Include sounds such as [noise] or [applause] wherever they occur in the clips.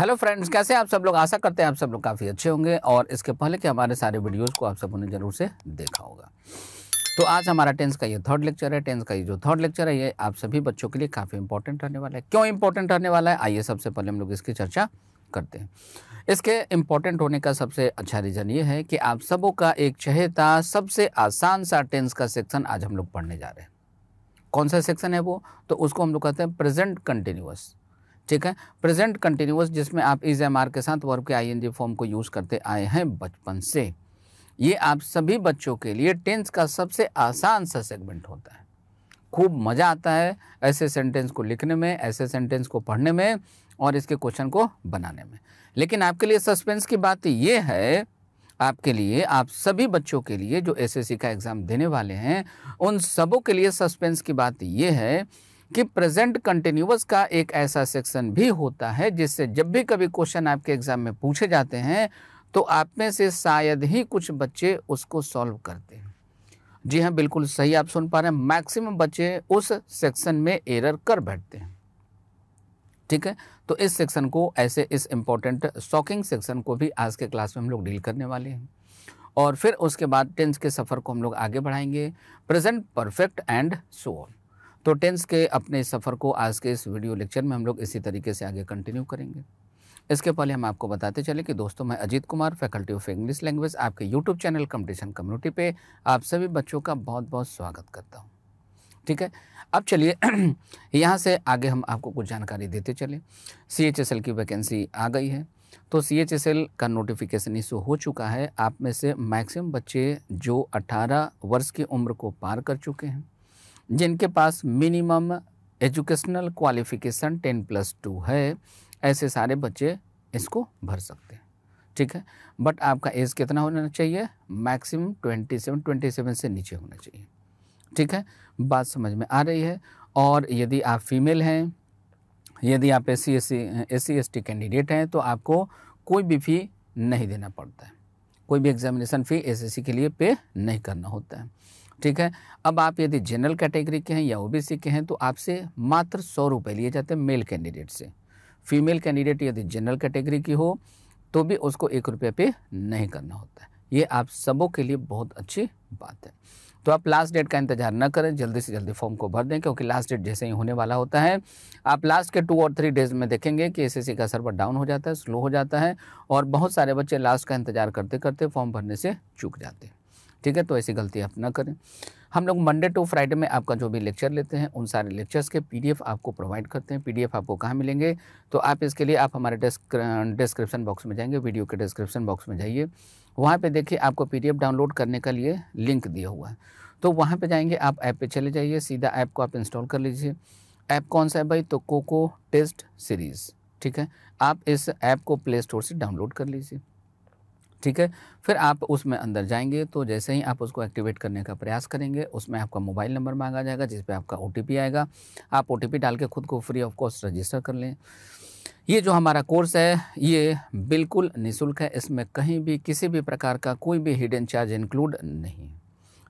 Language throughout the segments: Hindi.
हेलो फ्रेंड्स कैसे आप सब लोग आशा करते हैं आप सब लोग काफ़ी अच्छे होंगे और इसके पहले के हमारे सारे वीडियोस को आप सबों ने ज़रूर से देखा होगा तो आज हमारा टेंस का ये थर्ड लेक्चर है टेंस का ये जो थर्ड लेक्चर है ये आप सभी बच्चों के लिए काफ़ी इंपॉर्टेंट रहने वाला है क्यों इंपॉर्टेंट रहने वाला है आइए सबसे पहले हम लोग इसकी चर्चा करते हैं इसके इम्पॉर्टेंट होने का सबसे अच्छा रीज़न ये है कि आप सबों का एक चहेता सबसे आसान सा टेंस का सेक्शन आज हम लोग पढ़ने जा रहे हैं कौन सा सेक्शन है वो तो उसको हम लोग कहते हैं प्रेजेंट कंटिन्यूस ठीक है प्रेजेंट कंटिन्यूस जिसमें आप इज एम आर के साथ वर्ब के आई एन जी फॉर्म को यूज़ करते आए हैं बचपन से ये आप सभी बच्चों के लिए टेंस का सबसे आसान सा सेगमेंट होता है खूब मज़ा आता है ऐसे सेंटेंस को लिखने में ऐसे सेंटेंस को पढ़ने में और इसके क्वेश्चन को बनाने में लेकिन आपके लिए सस्पेंस की बात ये है आपके लिए आप सभी बच्चों के लिए जो एसएससी का एग्ज़ाम देने वाले हैं उन सबों के लिए सस्पेंस की बात यह है कि प्रेजेंट कंटिन्यूस का एक ऐसा सेक्शन भी होता है जिससे जब भी कभी क्वेश्चन आपके एग्जाम में पूछे जाते हैं तो आप में से शायद ही कुछ बच्चे उसको सॉल्व करते हैं जी हाँ बिल्कुल सही आप सुन पा रहे हैं मैक्सिमम बच्चे उस सेक्शन में एरर कर बैठते हैं ठीक है तो इस सेक्शन को ऐसे इस इम्पोर्टेंट शॉकिंग सेक्शन को भी आज के क्लास में हम लोग डील करने वाले हैं और फिर उसके बाद टेंस के सफ़र को हम लोग आगे बढ़ाएंगे present perfect and so on तो टेंस के अपने सफ़र को आज के इस वीडियो लेक्चर में हम लोग इसी तरीके से आगे कंटिन्यू करेंगे इसके पहले हम आपको बताते चले कि दोस्तों मैं Ajit Kumar faculty of English language आपके यूट्यूब चैनल कंपटीशन कम्युनिटी पे आप सभी बच्चों का बहुत बहुत स्वागत करता हूँ ठीक है अब चलिए [clears throat] यहाँ से आगे हम आपको कुछ जानकारी देते चले सी एच एस एल की वैकेंसी आ गई है तो सी एच एस एल का नोटिफिकेशन इशू हो चुका है आप में से मैक्सिमम बच्चे जो अट्ठारह वर्ष की उम्र को पार कर चुके हैं जिनके पास minimum educational qualification ten plus two है ऐसे सारे बच्चे इसको भर सकते हैं ठीक है बट आपका एज कितना होना चाहिए maximum twenty seven twenty seven से नीचे होना चाहिए ठीक है बात समझ में आ रही है और यदि आप फीमेल हैं यदि आप S C S C S C S T candidate हैं तो आपको कोई भी फ़ी नहीं देना पड़ता है कोई भी एग्जामिनेशन फ़ी एस के लिए पे नहीं करना होता है ठीक है अब आप यदि जनरल कैटेगरी के हैं या ओबीसी के हैं तो आपसे मात्र सौ रुपये लिए जाते हैं मेल कैंडिडेट से फीमेल कैंडिडेट यदि जनरल कैटेगरी की हो तो भी उसको एक रुपये पे नहीं करना होता है ये आप सबों के लिए बहुत अच्छी बात है तो आप लास्ट डेट का इंतजार न करें जल्दी से जल्दी फॉर्म को भर दें क्योंकि लास्ट डेट जैसे ही होने वाला होता है आप लास्ट के टू और थ्री डेज में देखेंगे कि एस का सर्वर डाउन हो जाता है स्लो हो जाता है और बहुत सारे बच्चे लास्ट का इंतजार करते करते फॉर्म भरने से चूक जाते हैं ठीक है तो ऐसी गलती आप ना करें हम लोग मंडे टू फ्राइडे में आपका जो भी लेक्चर लेते हैं उन सारे लेक्चर्स के पीडीएफ आपको प्रोवाइड करते हैं पीडीएफ आपको कहाँ मिलेंगे तो आप इसके लिए आप हमारे डिस्क्रिप्शन बॉक्स में जाएंगे वीडियो के डिस्क्रिप्शन बॉक्स में जाइए वहाँ पे देखिए आपको पीडीएफ डाउनलोड करने के लिए लिंक दिया हुआ है तो वहाँ पर जाएंगे आप ऐप पर चले जाइए सीधा ऐप को आप इंस्टॉल कर लीजिए ऐप कौन सा है भाई तो कोको टेस्ट सीरीज़ ठीक है आप इस ऐप को प्ले स्टोर से डाउनलोड कर लीजिए ठीक है फिर आप उसमें अंदर जाएंगे तो जैसे ही आप उसको एक्टिवेट करने का प्रयास करेंगे उसमें आपका मोबाइल नंबर मांगा जाएगा जिस पर आपका ओ आएगा आप ओ डाल के खुद को फ्री ऑफ कॉस्ट रजिस्टर कर लें ये जो हमारा कोर्स है ये बिल्कुल निशुल्क है इसमें कहीं भी किसी भी प्रकार का कोई भी हिडन चार्ज इंक्लूड नहीं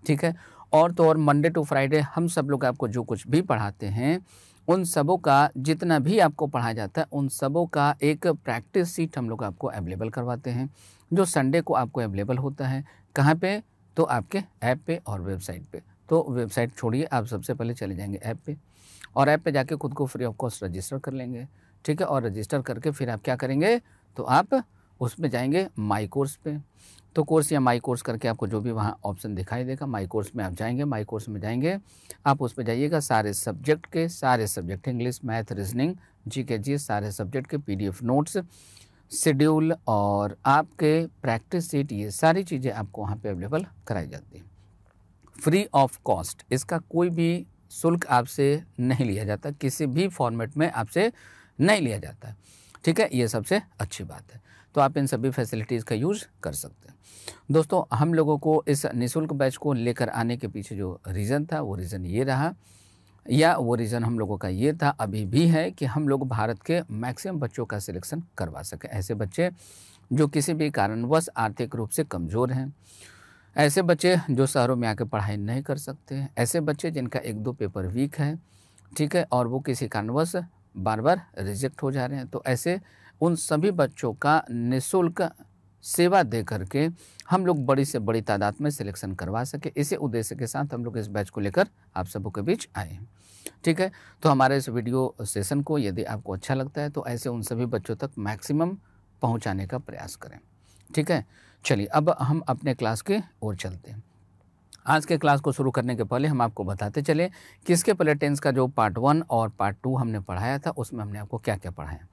ठीक है और तो और मंडे टू फ्राइडे हम सब लोग आपको जो कुछ भी पढ़ाते हैं उन सबों का जितना भी आपको पढ़ाया जाता है उन सबों का एक प्रैक्टिस सीट हम लोग आपको अवेलेबल करवाते हैं जो संडे को आपको अवेलेबल होता है कहाँ पे तो आपके ऐप पे और वेबसाइट पे तो वेबसाइट छोड़िए आप सबसे पहले चले जाएंगे ऐप पे और ऐप पे जाके खुद को फ्री ऑफ कॉस्ट रजिस्टर कर लेंगे ठीक है और रजिस्टर करके फिर आप क्या करेंगे तो आप उसमें जाएंगे माई कोर्स पे तो कोर्स या माई कोर्स करके आपको जो भी वहाँ ऑप्शन दिखाई देगा माई कोर्स में आप जाएंगे माई कोर्स में जाएंगे आप उस पर जाइएगा सारे सब्जेक्ट के सारे subject English math reasoning G K जी सारे सब्जेक्ट के पीडीएफ नोट्स शेड्यूल और आपके प्रैक्टिस सीट ये सारी चीज़ें आपको वहाँ पे अवेलेबल कराई जाती हैं फ्री ऑफ कॉस्ट इसका कोई भी शुल्क आपसे नहीं लिया जाता किसी भी फॉर्मेट में आपसे नहीं लिया जाता ठीक है ये सबसे अच्छी बात है तो आप इन सभी फैसिलिटीज़ का यूज़ कर सकते हैं दोस्तों हम लोगों को इस निशुल्क बैच को लेकर आने के पीछे जो रीज़न था वो रीज़न ये रहा या वो रीज़न हम लोगों का ये था अभी भी है कि हम लोग भारत के मैक्सिमम बच्चों का सिलेक्शन करवा सकें ऐसे बच्चे जो किसी भी कारणवश आर्थिक रूप से कमज़ोर हैं ऐसे बच्चे जो शहरों में आकर पढ़ाई नहीं कर सकते ऐसे बच्चे जिनका एक दो पेपर वीक है ठीक है और वो किसी कारणवश बार बार रिजेक्ट हो जा रहे हैं तो ऐसे उन सभी बच्चों का निःशुल्क सेवा दे करके हम लोग बड़ी से बड़ी तादाद में सिलेक्शन करवा सके इसी उद्देश्य के साथ हम लोग इस बैच को लेकर आप सबों के बीच आए हैं ठीक है तो हमारे इस वीडियो सेशन को यदि आपको अच्छा लगता है तो ऐसे उन सभी बच्चों तक मैक्सिमम पहुंचाने का प्रयास करें ठीक है चलिए अब हम अपने क्लास की ओर चलते हैं आज के क्लास को शुरू करने के पहले हम आपको बताते चले कि इसके पहले टेंस का जो पार्ट वन और पार्ट टू हमने पढ़ाया था उसमें हमने आपको क्या क्या पढ़ाया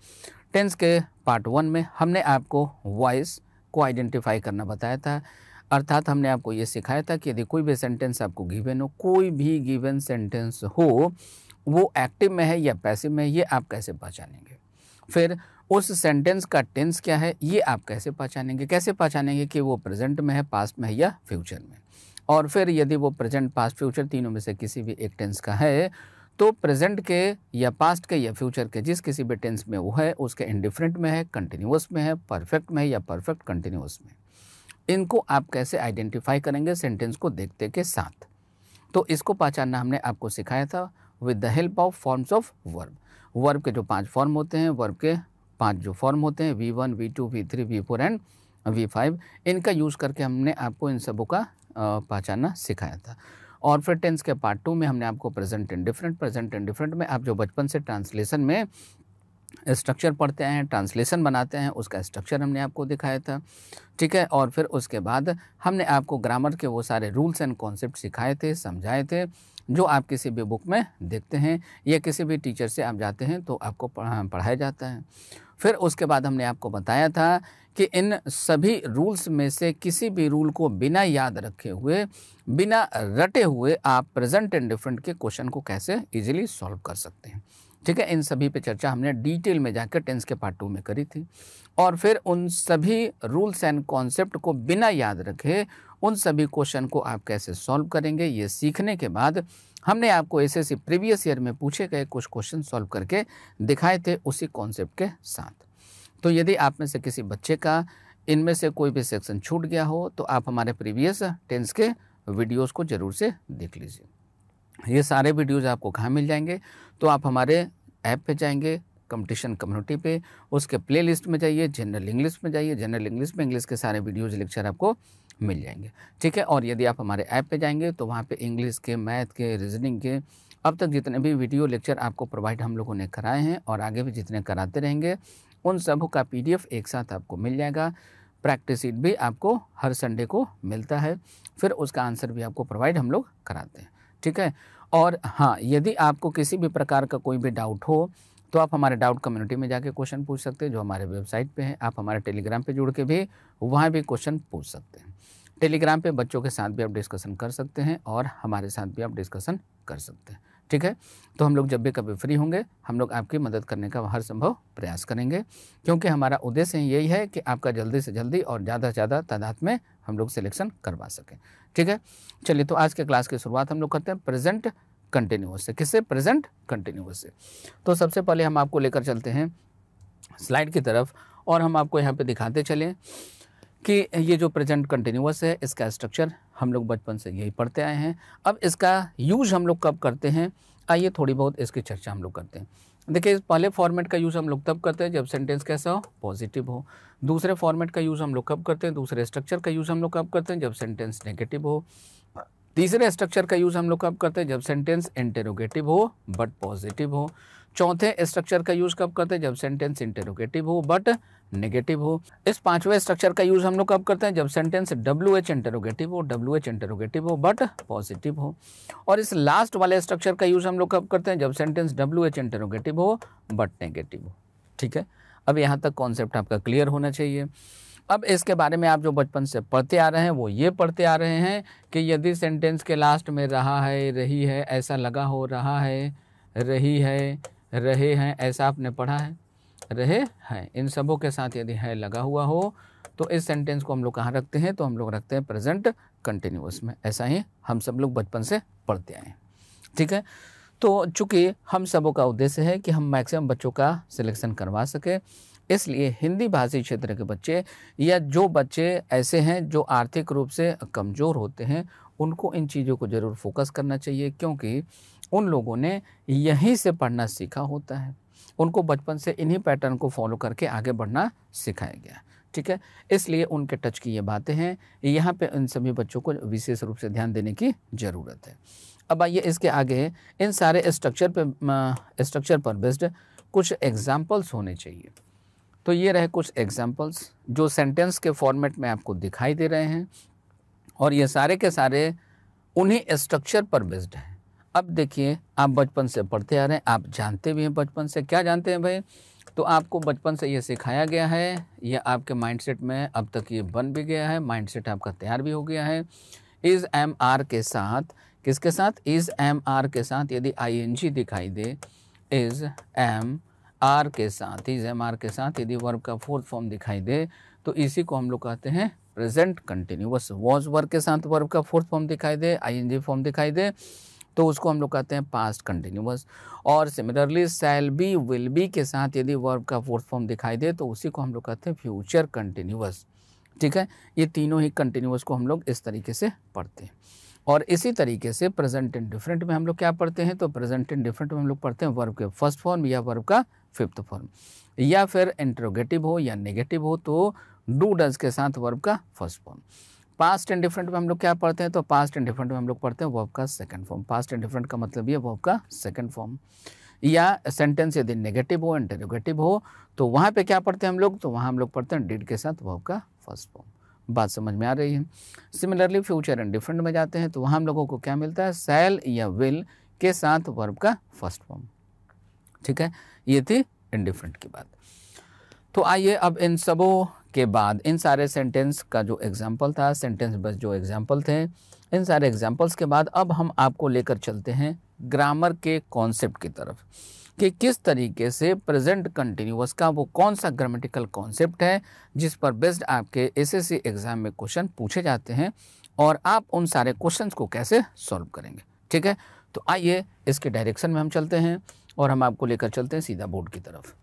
टेंस के पार्ट वन में हमने आपको वॉइस को आइडेंटिफाई करना बताया था अर्थात हमने आपको ये सिखाया था कि यदि कोई भी सेंटेंस आपको गिवन हो कोई भी गिवन सेंटेंस हो वो एक्टिव में है या पैसिव में ये आप कैसे पहचानेंगे फिर उस सेंटेंस का टेंस क्या है ये आप कैसे पहचानेंगे कैसे पहचानेंगे कि वो प्रेजेंट में है पास्ट में है या फ्यूचर में और फिर यदि वो प्रेजेंट पास्ट फ्यूचर तीनों में से किसी भी एक टेंस का है तो प्रेजेंट के या पास्ट के या फ्यूचर के जिस किसी भी टेंस में वो है उसके इंडिफरेंट में है कंटिन्यूस में है परफेक्ट में है या परफेक्ट कंटिन्यूस में इनको आप कैसे आइडेंटिफाई करेंगे सेंटेंस को देखते के साथ तो इसको पहचानना हमने आपको सिखाया था with the help of forms of verb verb के जो पांच फॉर्म होते हैं वर्ब के पांच जो फॉर्म होते हैं V one V two V three V four and V five इनका यूज़ करके हमने आपको इन सबों का पहचानना सिखाया था और फिर टेंस के पार्ट टू में हमने आपको present and different present and different में आप जो बचपन से ट्रांसलेशन में स्ट्रक्चर पढ़ते हैं ट्रांसलेशन बनाते हैं उसका स्ट्रक्चर हमने आपको दिखाया था ठीक है और फिर उसके बाद हमने आपको ग्रामर के वो सारे रूल्स एंड कॉन्सेप्ट सिखाए थे समझाए थे जो आप किसी भी बुक में देखते हैं या किसी भी टीचर से आप जाते हैं तो आपको पढ़ाया जाता है फिर उसके बाद हमने आपको बताया था कि इन सभी रूल्स में से किसी भी रूल को बिना याद रखे हुए बिना रटे हुए आप प्रेजेंट एंड डिफरेंट के क्वेश्चन को कैसे इजीली सॉल्व कर सकते हैं ठीक है इन सभी पे चर्चा हमने डिटेल में जाकर टेंस के पार्ट टू में करी थी और फिर उन सभी रूल्स एंड कॉन्सेप्ट को बिना याद रखे उन सभी क्वेश्चन को आप कैसे सॉल्व करेंगे ये सीखने के बाद हमने आपको ऐसे ऐसे प्रीवियस ईयर में पूछे गए कुछ क्वेश्चन सॉल्व करके दिखाए थे उसी कॉन्सेप्ट के साथ तो यदि आप में से किसी बच्चे का इनमें से कोई भी सेक्शन छूट गया हो तो आप हमारे प्रीवियस टेंस के वीडियोस को ज़रूर से देख लीजिए ये सारे वीडियोज़ आपको कहाँ मिल जाएंगे तो आप हमारे ऐप पे जाएंगे कंपटीशन कम्युनिटी पे उसके प्लेलिस्ट में जाइए जनरल इंग्लिश में जाइए जनरल इंग्लिश में इंग्लिश के सारे वीडियोज़ लेक्चर आपको मिल जाएंगे ठीक है और यदि आप हमारे ऐप पर जाएंगे तो वहाँ पर इंग्लिश के मैथ के रीजनिंग के अब तक जितने भी वीडियो लेक्चर आपको प्रोवाइड हम लोगों ने कराए हैं और आगे भी जितने कराते रहेंगे उन सब का पी एक साथ आपको मिल जाएगा प्रैक्टिस सीट भी आपको हर संडे को मिलता है फिर उसका आंसर भी आपको प्रोवाइड हम लोग कराते हैं ठीक है और हाँ यदि आपको किसी भी प्रकार का कोई भी डाउट हो तो आप हमारे डाउट कम्युनिटी में जाके क्वेश्चन पूछ सकते हैं जो हमारे वेबसाइट पे है आप हमारे टेलीग्राम पे जुड़ के भी वहाँ भी क्वेश्चन पूछ सकते हैं टेलीग्राम पे बच्चों के साथ भी आप डिस्कशन कर सकते हैं और हमारे साथ भी आप डिस्कशन कर सकते हैं ठीक है तो हम लोग जब भी कभी फ्री होंगे हम लोग आपकी मदद करने का हर संभव प्रयास करेंगे क्योंकि हमारा उद्देश्य यही है कि आपका जल्दी से जल्दी और ज़्यादा से ज़्यादा तादाद में हम लोग सिलेक्शन करवा सकें ठीक है चलिए तो आज के क्लास की शुरुआत हम लोग करते हैं प्रेजेंट कंटिन्यूस से किससे प्रेजेंट कंटिन्यूस से तो सबसे पहले हम आपको लेकर चलते हैं स्लाइड की तरफ और हम आपको यहाँ पर दिखाते चलें कि ये जो प्रेजेंट कंटिन्यूस है इसका स्ट्रक्चर हम लोग बचपन से यही पढ़ते आए हैं अब इसका यूज हम लोग कब करते हैं आइए थोड़ी बहुत इसकी चर्चा हम लोग करते हैं देखिए पहले फॉर्मेट का यूज़ हम लोग तब करते हैं जब सेंटेंस कैसा हो पॉजिटिव हो दूसरे फॉर्मेट का यूज़ हम लोग कब करते हैं दूसरे स्ट्रक्चर का यूज़ हम लोग कब करते हैं जब सेंटेंस नेगेटिव हो तीसरे स्ट्रक्चर का यूज़ हम लोग कब करते हैं जब सेंटेंस इंटेरोगेटिव हो बट पॉजिटिव हो चौथे स्ट्रक्चर का यूज़ कब करते हैं जब सेंटेंस इंटेरोगेटिव हो बट नेगेटिव हो इस पांचवें स्ट्रक्चर का यूज़ हम लोग कब करते हैं जब सेंटेंस डब्ल्यू एच इंटेरोगेटिव हो डब्ल्यू एच इंटेरोगेटिव हो बट पॉजिटिव हो और इस लास्ट वाले स्ट्रक्चर का यूज़ हम लोग कब करते हैं जब सेंटेंस डब्ल्यू एच इंटेरोगेटिव हो बट नेगेटिव हो ठीक है अब यहाँ तक कॉन्सेप्ट आपका क्लियर होना चाहिए अब इसके बारे में आप जो बचपन से पढ़ते आ रहे हैं वो ये पढ़ते आ रहे हैं कि यदि सेंटेंस के लास्ट में रहा है रही है ऐसा लगा हो रहा है रही है रहे हैं ऐसा आपने पढ़ा है रहे हैं इन सबों के साथ यदि है लगा हुआ हो तो इस सेंटेंस को हम लोग कहाँ रखते हैं तो हम लोग रखते हैं प्रेजेंट कंटिन्यूस में ऐसा ही हम सब लोग बचपन से पढ़ते आए हैं ठीक है तो चूँकि हम सबों का उद्देश्य है कि हम मैक्सिमम बच्चों का सिलेक्शन करवा सकें इसलिए हिंदी भाषी क्षेत्र के बच्चे या जो बच्चे ऐसे हैं जो आर्थिक रूप से कमज़ोर होते हैं उनको इन चीज़ों को ज़रूर फोकस करना चाहिए क्योंकि उन लोगों ने यहीं से पढ़ना सीखा होता है उनको बचपन से इन्हीं पैटर्न को फॉलो करके आगे बढ़ना सिखाया गया ठीक है इसलिए उनके टच की ये बातें हैं यहाँ पे इन सभी बच्चों को विशेष रूप से ध्यान देने की ज़रूरत है अब आइए इसके आगे इन सारे स्ट्रक्चर पे स्ट्रक्चर पर बेस्ड कुछ एग्जाम्पल्स होने चाहिए तो ये रहे कुछ एग्जाम्पल्स जो सेंटेंस के फॉर्मेट में आपको दिखाई दे रहे हैं और ये सारे के सारे उन्हीं स्ट्रक्चर पर बेस्ड हैं अब देखिए आप बचपन से पढ़ते आ रहे हैं आप जानते भी हैं बचपन से क्या जानते हैं भाई तो आपको बचपन से ये सिखाया गया है यह आपके माइंडसेट में अब तक ये बन भी गया है माइंडसेट आपका तैयार भी हो गया है इज़ एम आर के साथ किसके साथ इज़ एम आर के साथ यदि आई एन जी दिखाई दे इज़ एम आर के साथ इज़ एम आर के साथ यदि वर्ब का फोर्थ फॉर्म दिखाई दे तो इसी को हम लोग कहते हैं प्रेजेंट कंटिन्यूस वॉज वर्ब के साथ वर्ब का फोर्थ फॉर्म दिखाई दे आई एन जी फॉर्म दिखाई दे तो उसको हम लोग कहते हैं पास्ट कंटिन्यूस और similarly shall be will be के साथ यदि वर्ब का फोर्थ फॉर्म दिखाई दे तो उसी को हम लोग कहते हैं फ्यूचर कंटिन्यूस ठीक है ये तीनों ही कंटिन्यूस को हम लोग इस तरीके से पढ़ते हैं और इसी तरीके से प्रेजेंट इन डिफरेंट में हम लोग क्या पढ़ते हैं तो प्रेजेंट इन डिफरेंट में हम लोग पढ़ते हैं वर्ब के फर्स्ट फॉर्म या वर्ब का फिफ्थ फॉर्म या फिर इंट्रोगेटिव हो या नेगेटिव हो तो डू डज के साथ वर्ब का first form past and different में हम लोग क्या पढ़ते हैं तो पास्ट एंड डिफरेंट में हम लोग पढ़ते हैं वर्ब का second form past and different का मतलब ये वर्ब का सेकंड फॉर्म या सेंटेंस यदि नेगेटिव हो इंटरोगेटिव हो तो वहाँ पे क्या पढ़ते हैं हम लोग तो वहाँ हम लोग पढ़ते हैं डिड के साथ वर्ब का फर्स्ट फॉर्म बात समझ में आ रही है सिमिलरली फ्यूचर एंड डिफरेंट में जाते हैं तो वहाँ हम लोगों को क्या मिलता है सेल या विल के साथ वर्ब का फर्स्ट फॉर्म ठीक है ये थी इंडिफरेंट की बात तो आइए अब इन सबों के बाद इन सारे सेंटेंस का जो एग्ज़ाम्पल था सेंटेंस बस जो एग्ज़ाम्पल थे इन सारे एग्ज़ाम्पल्स के बाद अब हम आपको लेकर चलते हैं ग्रामर के कॉन्सेप्ट की तरफ कि किस तरीके से प्रेजेंट कंटिन्यूस का वो कौन सा ग्रामेटिकल कॉन्सेप्ट है जिस पर बेस्ड आपके एसएससी एग्ज़ाम में क्वेश्चन पूछे जाते हैं और आप उन सारे क्वेश्चंस को कैसे सॉल्व करेंगे ठीक है तो आइए इसके डायरेक्शन में हम चलते हैं और हम आपको लेकर चलते हैं सीधा बोर्ड की तरफ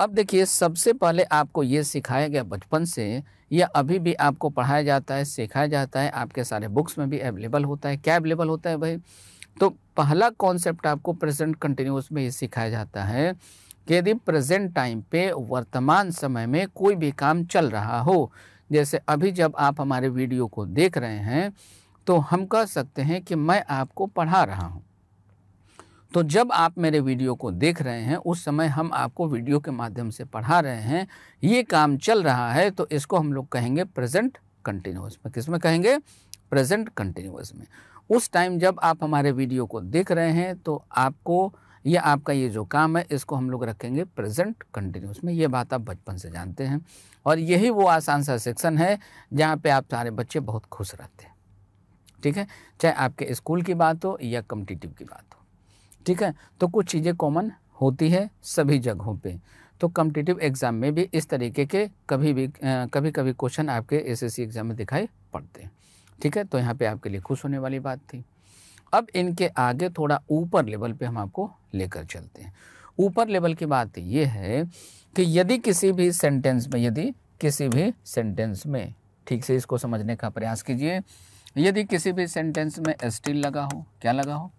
अब देखिए सबसे पहले आपको ये सिखाया गया बचपन से या अभी भी आपको पढ़ाया जाता है सिखाया जाता है आपके सारे बुक्स में भी अवेलेबल होता है क्या अवेलेबल होता है भाई तो पहला कॉन्सेप्ट आपको प्रेजेंट कंटिन्यूस में ये सिखाया जाता है कि यदि प्रेजेंट टाइम पे वर्तमान समय में कोई भी काम चल रहा हो जैसे अभी जब आप हमारे वीडियो को देख रहे हैं तो हम कह सकते हैं कि मैं आपको पढ़ा रहा हूँ तो जब आप मेरे वीडियो को देख रहे हैं उस समय हम आपको वीडियो के माध्यम से पढ़ा रहे हैं ये काम चल रहा है तो इसको हम लोग कहेंगे प्रेजेंट कंटिन्यूस में किस में कहेंगे प्रेजेंट कंटिन्यूस में उस टाइम जब आप हमारे वीडियो को देख रहे हैं तो आपको या आपका ये जो काम है इसको हम लोग रखेंगे प्रेजेंट कंटिन्यूस में ये बात आप बचपन से जानते हैं और यही वो आसान सा सेक्शन है जहाँ पे आप सारे बच्चे बहुत खुश रहते हैं ठीक है चाहे आपके स्कूल की बात हो या कम्पिटिटिव की बात हो ठीक है तो कुछ चीज़ें कॉमन होती है सभी जगहों पे तो कम्पिटिटिव एग्ज़ाम में भी इस तरीके के कभी भी कभी कभी क्वेश्चन आपके एसएससी एग्ज़ाम में दिखाई पड़ते हैं ठीक है तो यहाँ पे आपके लिए खुश होने वाली बात थी अब इनके आगे थोड़ा ऊपर लेवल पे हम आपको लेकर चलते हैं ऊपर लेवल की बात ये है कि यदि किसी भी सेंटेंस में यदि किसी भी सेंटेंस में ठीक से इसको समझने का प्रयास कीजिए यदि किसी भी सेंटेंस में स्टील लगा हो क्या लगा हो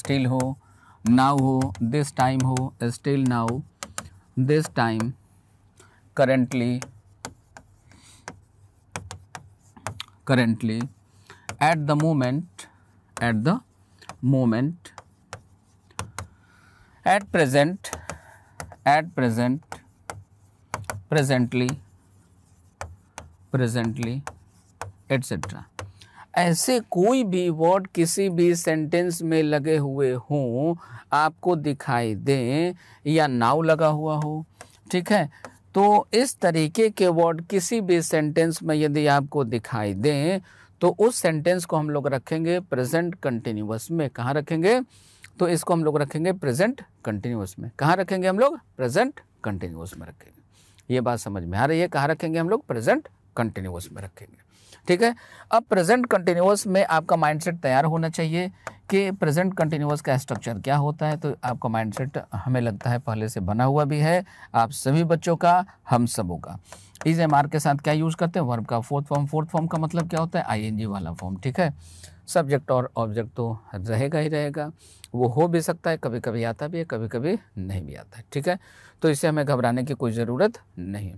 still ho now ho this time ho still now this time currently currently at the moment at the moment at present at present presently presently etc ऐसे कोई भी वर्ड किसी भी सेंटेंस में लगे हुए हों आपको दिखाई दें या नाव लगा हुआ हो ठीक है तो इस तरीके के वर्ड किसी भी सेंटेंस में यदि आपको दिखाई दें तो उस सेंटेंस को हम लोग रखेंगे प्रेजेंट कंटिन्यूस में कहाँ रखेंगे तो इसको हम लोग रखेंगे प्रेजेंट कंटिन्यूस में कहाँ रखेंगे हम लोग प्रेजेंट कंटिन्यूस में रखेंगे ये बात समझ में आ रही है कहाँ रखेंगे हम लोग प्रेजेंट कंटिन्यूस में रखेंगे ठीक है अब प्रेजेंट कंटिन्यूस में आपका माइंडसेट तैयार होना चाहिए कि प्रेजेंट कंटिन्यूस का स्ट्रक्चर क्या होता है तो आपका माइंडसेट हमें लगता है पहले से बना हुआ भी है आप सभी बच्चों का हम सबों का इज e एम के साथ क्या यूज़ करते हैं वर्ब का फोर्थ फॉर्म फोर्थ फॉर्म का मतलब क्या होता है आई वाला फॉर्म ठीक है सब्जेक्ट और ऑब्जेक्ट तो रहेगा ही रहेगा वो हो भी सकता है कभी कभी आता भी है कभी कभी नहीं भी आता है ठीक है तो इसे हमें घबराने की कोई ज़रूरत नहीं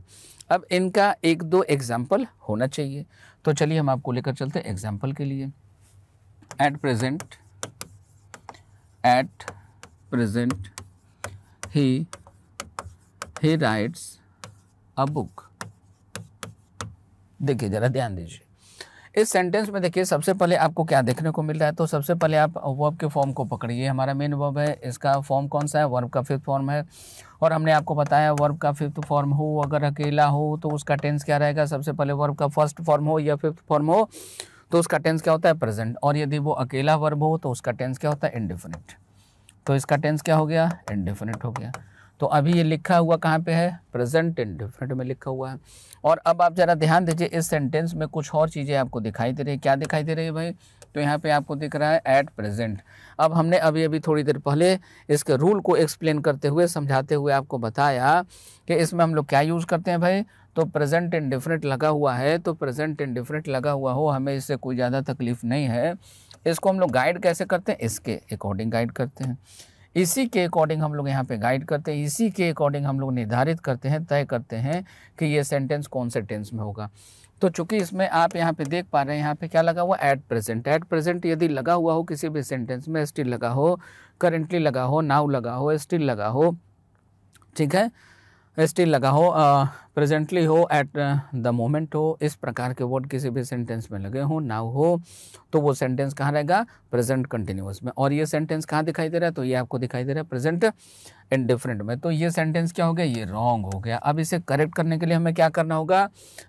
अब इनका एक दो एग्जाम्पल होना चाहिए तो चलिए हम आपको लेकर चलते हैं एग्जाम्पल के लिए at present at present he he writes a book देखिए ज़रा ध्यान दीजिए इस सेंटेंस में देखिए सबसे पहले आपको क्या देखने को मिल रहा है तो सबसे पहले आप वर्ब के फॉर्म को पकड़िए हमारा मेन वर्ब है इसका फॉर्म कौन सा है वर्ब का फिफ्थ फॉर्म है और हमने आपको बताया वर्ब का फिफ्थ फॉर्म हो अगर अकेला हो तो उसका टेंस क्या रहेगा सबसे पहले वर्ब का फर्स्ट फॉर्म हो या फिफ्थ फॉर्म हो तो उसका टेंस क्या होता है प्रेजेंट और यदि वो अकेला वर्ब हो तो उसका टेंस क्या होता है इंडिफिनिट तो इसका टेंस क्या हो गया इंडिफिनिट हो गया तो अभी ये लिखा हुआ कहाँ पे है प्रेजेंट इंडिफिनिट में लिखा हुआ है और अब आप ज़रा ध्यान दीजिए इस सेंटेंस में कुछ और चीज़ें आपको दिखाई दे रही है क्या दिखाई दे रही है भाई तो यहाँ पे आपको दिख रहा है एट प्रेजेंट अब हमने अभी अभी थोड़ी देर पहले इसके रूल को एक्सप्लेन करते हुए समझाते हुए आपको बताया कि इसमें हम लोग क्या यूज़ करते हैं भाई तो प्रेजेंट डिफरेंट लगा हुआ है तो प्रेजेंट डिफरेंट लगा हुआ हो हमें इससे कोई ज़्यादा तकलीफ़ नहीं है इसको हम लोग गाइड कैसे करते हैं इसके अकॉर्डिंग गाइड करते हैं इसी के अकॉर्डिंग हम लोग यहाँ पे गाइड करते हैं इसी के अकॉर्डिंग हम लोग निर्धारित करते हैं तय करते हैं कि ये सेंटेंस कौन से टेंस में होगा तो चूंकि इसमें आप यहाँ पे देख पा रहे हैं यहाँ पे क्या लगा हुआ एट प्रेजेंट एट प्रेजेंट यदि लगा हुआ हो किसी भी सेंटेंस में स्टिल लगा हो करेंटली लगा हो नाउ लगा हो स्टिल लगा हो ठीक है स्टिल लगा हो प्रेजेंटली हो एट द मोमेंट हो इस प्रकार के वर्ड किसी भी सेंटेंस में लगे हो नाउ हो तो वो सेंटेंस कहाँ रहेगा प्रेजेंट कंटिन्यूस में और ये सेंटेंस कहाँ दिखाई दे रहा है तो ये आपको दिखाई दे रहा है प्रेजेंट एंड डिफरेंट में तो ये सेंटेंस क्या हो गया ये रॉन्ग हो गया अब इसे करेक्ट करने के लिए हमें क्या करना होगा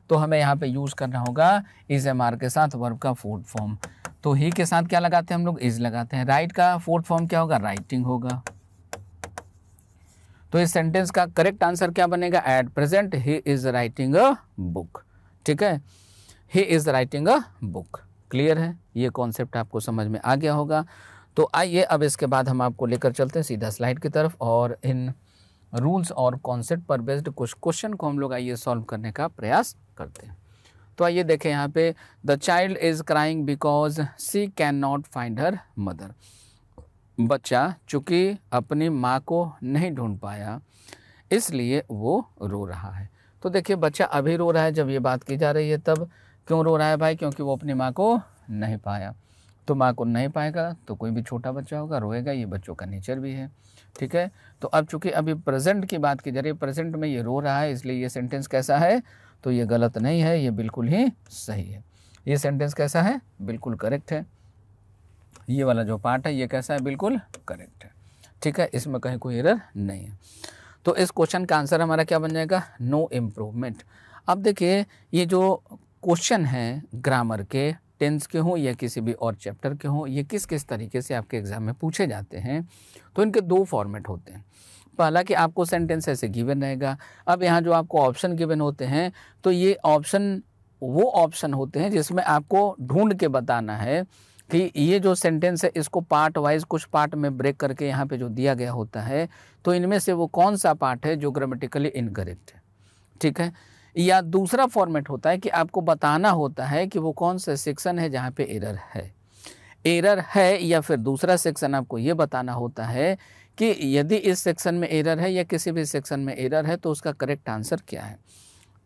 तो हमें यहाँ पे यूज़ करना होगा इज एम आर के साथ वर्ब का फोर्थ फॉर्म तो ही के साथ क्या लगाते हैं हम लोग इज लगाते हैं राइट का फोर्थ फॉर्म क्या होगा राइटिंग होगा तो इस सेंटेंस का करेक्ट आंसर क्या बनेगा at present he is writing a book ठीक है he is writing a book clear है ये कॉन्सेप्ट आपको समझ में आ गया होगा तो आइए अब इसके बाद हम आपको लेकर चलते हैं सीधा स्लाइड की तरफ और इन रूल्स और कॉन्सेप्ट पर बेस्ड कुछ क्वेश्चन को हम लोग आइए सॉल्व करने का प्रयास करते हैं तो आइए देखें यहाँ पे the child is crying because she can not find her mother बच्चा चूँकि अपनी माँ को नहीं ढूंढ पाया इसलिए वो रो रहा है तो देखिए बच्चा अभी रो रहा है जब ये बात की जा रही है तब क्यों रो रहा है भाई क्योंकि वो अपनी माँ को नहीं पाया तो माँ को नहीं पाएगा तो कोई भी छोटा बच्चा होगा रोएगा ये बच्चों का नेचर भी है ठीक है तो अब चूंकि अभी प्रेजेंट की बात की जा रही है प्रेजेंट में ये रो रहा है इसलिए ये सेंटेंस कैसा है तो ये गलत नहीं है ये बिल्कुल ही सही है ये सेंटेंस कैसा है बिल्कुल करेक्ट है ये वाला जो पार्ट है ये कैसा है बिल्कुल करेक्ट है ठीक है इसमें कहीं कोई एरर नहीं है तो इस क्वेश्चन का आंसर हमारा क्या बन जाएगा नो इम्प्रूवमेंट अब देखिए ये जो क्वेश्चन हैं ग्रामर के टेंस के हों या किसी भी और चैप्टर के हों ये किस किस तरीके से आपके एग्ज़ाम में पूछे जाते हैं तो इनके दो फॉर्मेट होते हैं पहला कि आपको सेंटेंस ऐसे गिवन रहेगा अब यहाँ जो आपको ऑप्शन गिवन होते हैं तो ये ऑप्शन वो ऑप्शन होते हैं जिसमें आपको ढूंढ के बताना है कि ये जो सेंटेंस है इसको पार्ट वाइज कुछ पार्ट में ब्रेक करके यहाँ पे जो दिया गया होता है तो इनमें से वो कौन सा पार्ट है जो ग्रामेटिकली इनकरेक्ट है ठीक है या दूसरा फॉर्मेट होता है कि आपको बताना होता है कि वो कौन सा सेक्शन है जहाँ पे एरर है एरर है या फिर दूसरा सेक्शन आपको ये बताना होता है कि यदि इस सेक्शन में एरर है या किसी भी सेक्शन में एरर है तो उसका करेक्ट आंसर क्या है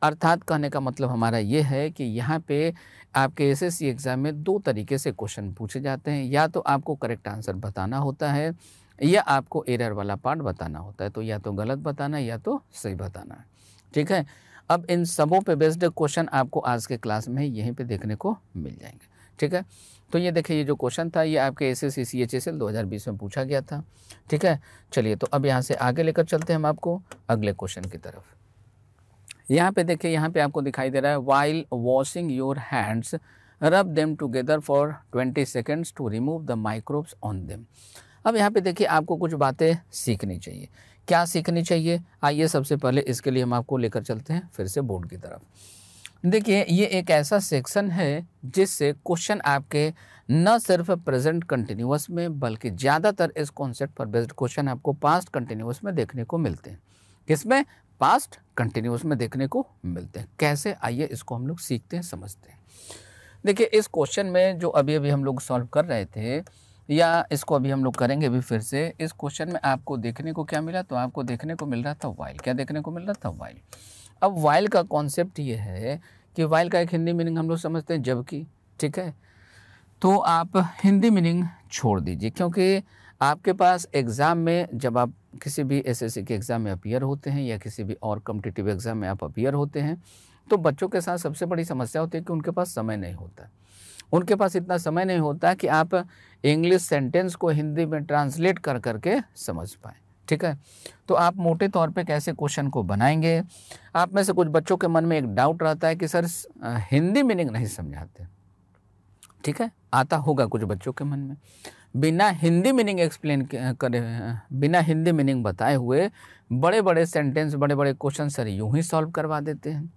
अर्थात कहने का मतलब हमारा ये है कि यहाँ पे आपके एस एस एग्ज़ाम में दो तरीके से क्वेश्चन पूछे जाते हैं या तो आपको करेक्ट आंसर बताना होता है या आपको एरर वाला पार्ट बताना होता है तो या तो गलत बताना है या तो सही बताना है ठीक है अब इन सबों पे बेस्ड क्वेश्चन आपको आज के क्लास में यहीं पे देखने को मिल जाएंगे ठीक है तो ये देखिए ये जो क्वेश्चन था ये आपके S S C H S L दो हज़ार बीस में पूछा गया था ठीक है चलिए तो अब यहाँ से आगे लेकर चलते हैं हम आपको अगले क्वेश्चन की तरफ यहाँ पे देखिए यहाँ पे आपको दिखाई दे रहा है while washing your hands rub them together for 20 seconds to remove the microbes on them अब यहाँ पे देखिए आपको कुछ बातें सीखनी चाहिए क्या सीखनी चाहिए आइए सबसे पहले इसके लिए हम आपको लेकर चलते हैं फिर से बोर्ड की तरफ देखिए ये एक ऐसा सेक्शन है जिससे क्वेश्चन आपके न सिर्फ प्रेजेंट कंटिन्यूस में बल्कि ज़्यादातर इस कॉन्सेप्ट पर बेस्ड क्वेश्चन आपको पास्ट कंटिन्यूस में देखने को मिलते हैं किसमें पास्ट कंटिन्यूस में देखने को मिलते हैं कैसे आइए इसको हम लोग सीखते हैं समझते हैं देखिए इस क्वेश्चन में जो अभी अभी हम लोग सॉल्व कर रहे थे या इसको अभी हम लोग करेंगे भी फिर से इस क्वेश्चन में आपको देखने को क्या मिला तो आपको देखने को मिल रहा था वाइल क्या देखने को मिल रहा था वाइल अब वाइल का कॉन्सेप्ट ये है कि वाइल का एक हिंदी मीनिंग हम लोग समझते हैं जबकि ठीक है तो आप हिंदी मीनिंग छोड़ दीजिए क्योंकि आपके पास एग्ज़ाम में जब आप किसी भी एसएससी के एग्ज़ाम में अपियर होते हैं या किसी भी और कम्पिटिटिव एग्ज़ाम में आप अपियर होते हैं तो बच्चों के साथ सबसे बड़ी समस्या होती है कि उनके पास समय नहीं होता उनके पास इतना समय नहीं होता कि आप इंग्लिश सेंटेंस को हिंदी में ट्रांसलेट कर करके समझ पाए ठीक है तो आप मोटे तौर पे कैसे क्वेश्चन को बनाएंगे आप में से कुछ बच्चों के मन में एक डाउट रहता है कि सर हिंदी मीनिंग नहीं समझाते ठीक है आता होगा कुछ बच्चों के मन में बिना हिंदी मीनिंग एक्सप्लेन करे बिना हिंदी मीनिंग बताए हुए बड़े बड़े सेंटेंस बड़े बड़े क्वेश्चन सर यूँ ही सॉल्व करवा देते हैं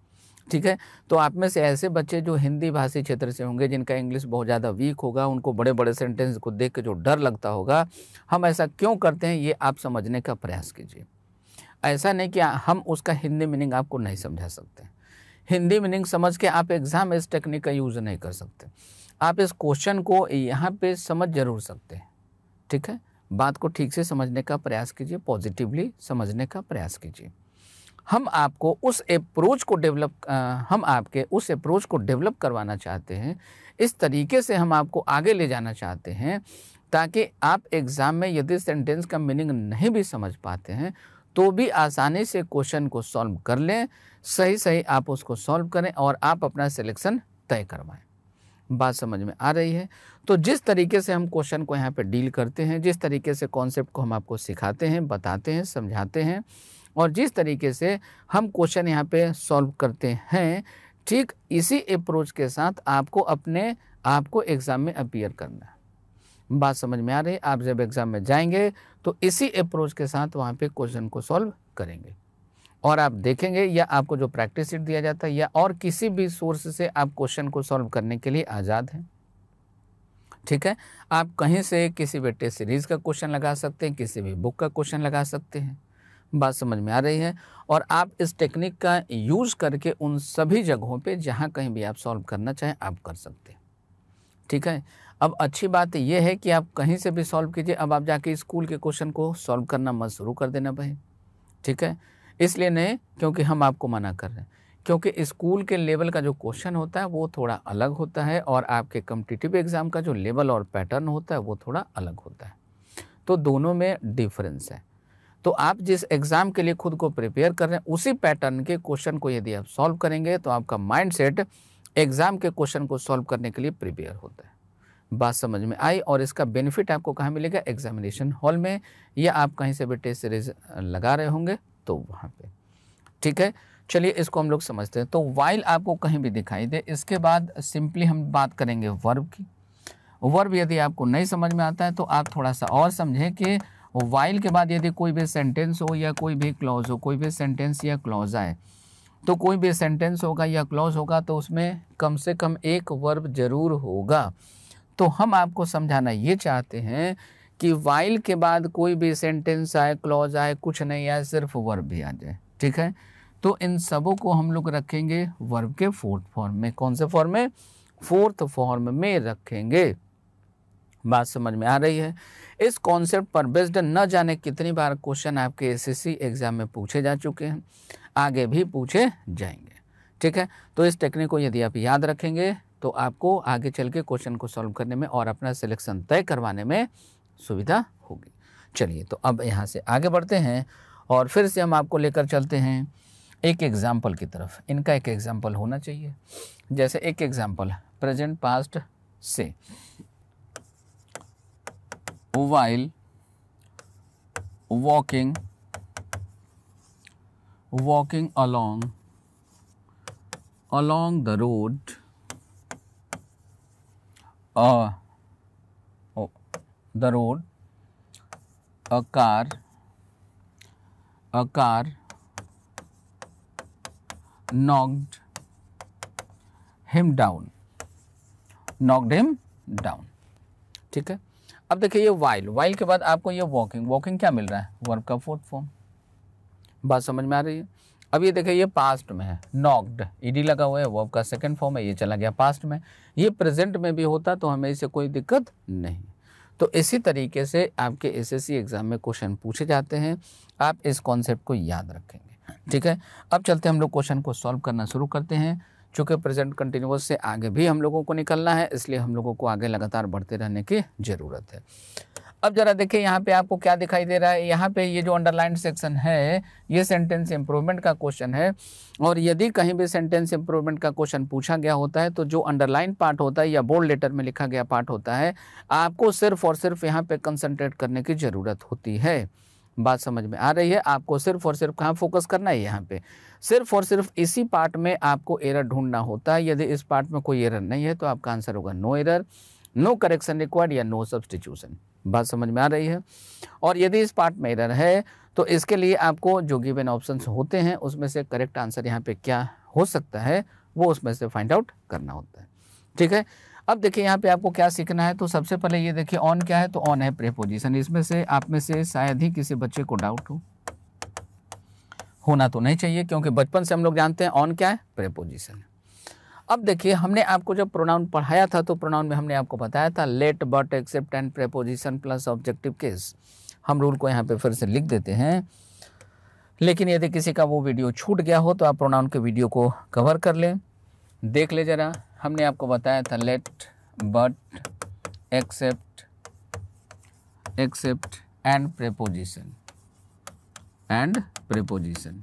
ठीक है तो आप में से ऐसे बच्चे जो हिंदी भाषी क्षेत्र से होंगे जिनका इंग्लिश बहुत ज़्यादा वीक होगा उनको बड़े बड़े सेंटेंस को देख के जो डर लगता होगा हम ऐसा क्यों करते हैं ये आप समझने का प्रयास कीजिए ऐसा नहीं कि हम उसका हिंदी मीनिंग आपको नहीं समझा सकते हिंदी मीनिंग समझ के आप एग्ज़ाम इस टेक्निक का यूज़ नहीं कर सकते आप इस क्वेश्चन को यहाँ पे समझ जरूर सकते हैं ठीक है बात को ठीक से समझने का प्रयास कीजिए पॉजिटिवली समझने का प्रयास कीजिए हम आपको उस अप्रोच को डेवलप हम आपके उस अप्रोच को डेवलप करवाना चाहते हैं इस तरीके से हम आपको आगे ले जाना चाहते हैं ताकि आप एग्ज़ाम में यदि सेंटेंस का मीनिंग नहीं भी समझ पाते हैं तो भी आसानी से क्वेश्चन को सॉल्व कर लें सही सही आप उसको सॉल्व करें और आप अपना सिलेक्शन तय करवाएं बात समझ में आ रही है तो जिस तरीके से हम क्वेश्चन को यहाँ पे डील करते हैं जिस तरीके से कॉन्सेप्ट को हम आपको सिखाते हैं बताते हैं समझाते हैं और जिस तरीके से हम क्वेश्चन यहाँ पे सॉल्व करते हैं ठीक इसी अप्रोच के साथ आपको अपने आप को एग्ज़ाम में अपियर करना है बात समझ में आ रही है आप जब एग्ज़ाम में जाएंगे तो इसी अप्रोच के साथ वहाँ पे क्वेश्चन को सॉल्व करेंगे और आप देखेंगे या आपको जो प्रैक्टिस सीट दिया जाता है या और किसी भी सोर्स से आप क्वेश्चन को सॉल्व करने के लिए आज़ाद हैं ठीक है आप कहीं से किसी भी टेस्ट सीरीज़ का क्वेश्चन लगा सकते हैं किसी भी बुक का क्वेश्चन लगा सकते हैं बात समझ में आ रही है और आप इस टेक्निक का यूज़ करके उन सभी जगहों पे जहाँ कहीं भी आप सॉल्व करना चाहें आप कर सकते हैं ठीक है अब अच्छी बात यह है कि आप कहीं से भी सॉल्व कीजिए अब आप जाके स्कूल के क्वेश्चन को सॉल्व करना मत शुरू कर देना भाई ठीक है इसलिए नहीं क्योंकि हम आपको मना कर रहे हैं क्योंकि स्कूल के लेवल का जो क्वेश्चन होता है वो थोड़ा अलग होता है और आपके कम्पिटिटिव एग्ज़ाम का जो लेवल और पैटर्न होता है वो थोड़ा अलग होता है तो दोनों में डिफरेंस है तो आप जिस एग्ज़ाम के लिए खुद को प्रिपेयर कर रहे हैं उसी पैटर्न के क्वेश्चन को यदि आप सॉल्व करेंगे तो आपका माइंडसेट एग्ज़ाम के क्वेश्चन को सॉल्व करने के लिए प्रिपेयर होता है बात समझ में आई और इसका बेनिफिट आपको कहाँ मिलेगा एग्जामिनेशन हॉल में या आप कहीं से भी टेस्ट सीरीज लगा रहे होंगे तो वहाँ पे ठीक है चलिए इसको हम लोग समझते हैं तो वाइल आपको कहीं भी दिखाई दे इसके बाद सिंपली हम बात करेंगे वर्ब की वर्ब यदि आपको नहीं समझ में आता है तो आप थोड़ा सा और समझें कि वाइल के बाद यदि कोई भी सेंटेंस हो या कोई भी क्लॉज हो कोई भी सेंटेंस या क्लॉज आए तो कोई भी सेंटेंस होगा या क्लॉज होगा तो उसमें कम से कम एक वर्ब जरूर होगा तो हम आपको समझाना ये चाहते हैं कि वाइल के बाद कोई भी सेंटेंस आए क्लॉज आए कुछ नहीं आए सिर्फ वर्ब भी आ जाए ठीक है तो इन सबों को हम लोग रखेंगे वर्ब के फोर्थ फॉर्म में कौन से फॉर्म में फोर्थ फॉर्म में रखेंगे बात समझ में आ रही है इस कॉन्सेप्ट पर बेस्ड न जाने कितनी बार क्वेश्चन आपके एसएससी एग्ज़ाम में पूछे जा चुके हैं आगे भी पूछे जाएंगे ठीक है तो इस टेक्निक को यदि आप याद रखेंगे तो आपको आगे चल के क्वेश्चन को सॉल्व करने में और अपना सिलेक्शन तय करवाने में सुविधा होगी चलिए तो अब यहाँ से आगे बढ़ते हैं और फिर से हम आपको लेकर चलते हैं एक एग्ज़ाम्पल की तरफ इनका एक एग्ज़ाम्पल होना चाहिए जैसे एक एग्ज़ाम्पल प्रेजेंट पास्ट से while walking walking along along the road the road a car a car knocked him down knocked him down ठीक है अब देखिए ये वाइल वाइल के बाद आपको ये वॉकिंग वॉकिंग क्या मिल रहा है verb का फोर्थ फॉर्म बात समझ में आ रही है अब ये देखिए ये पास्ट में है नॉक्ड ईडी लगा हुआ है वर्ब का सेकंड फॉर्म है ये चला गया पास्ट में ये प्रेजेंट में भी होता तो हमें इसे कोई दिक्कत नहीं तो इसी तरीके से आपके एसएससी एग्ज़ाम में क्वेश्चन पूछे जाते हैं आप इस कॉन्सेप्ट को याद रखेंगे ठीक है अब चलते हम लोग क्वेश्चन को सॉल्व करना शुरू करते हैं चूँकि प्रेजेंट कंटिन्यूस से आगे भी हम लोगों को निकलना है इसलिए हम लोगों को आगे लगातार बढ़ते रहने की ज़रूरत है अब जरा देखिए यहाँ पे आपको क्या दिखाई दे रहा है यहाँ पे ये जो अंडरलाइन सेक्शन है ये सेंटेंस इंप्रूवमेंट का क्वेश्चन है और यदि कहीं भी सेंटेंस इंप्रूवमेंट का क्वेश्चन पूछा गया होता है तो जो अंडरलाइन पार्ट होता है या बोल्ड लेटर में लिखा गया पार्ट होता है आपको सिर्फ और सिर्फ यहाँ पे कंसनट्रेट करने की ज़रूरत होती है बात समझ में आ रही है आपको सिर्फ और सिर्फ कहाँ फोकस करना है यहाँ पे सिर्फ और सिर्फ इसी पार्ट में आपको एरर ढूंढना होता है यदि इस पार्ट में कोई एरर नहीं है तो आपका आंसर होगा no error no correction required या नो सब्सटीट्यूशन बात समझ में आ रही है और यदि इस पार्ट में एरर है तो इसके लिए आपको जो गिवन ऑप्शंस होते हैं उसमें से करेक्ट आंसर यहाँ पे क्या हो सकता है वो उसमें से फाइंड आउट करना होता है ठीक है अब देखिए यहाँ पे आपको क्या सीखना है तो सबसे पहले ये देखिए ऑन क्या है तो ऑन है प्रेपोजिशन इसमें से आप में से शायद ही किसी बच्चे को डाउट हो होना तो नहीं चाहिए क्योंकि बचपन से हम लोग जानते हैं ऑन क्या है प्रेपोजिशन है अब देखिए हमने आपको जब प्रोनाउन पढ़ाया था तो प्रोनाउन में हमने आपको बताया था let but except and preposition plus objective case हम रूल को यहाँ पे फिर से लिख देते हैं लेकिन यदि किसी का वो वीडियो छूट गया हो तो आप प्रोनाउन के वीडियो को कवर कर लें देख ले जरा हमने आपको बताया था let but except except and preposition and preposition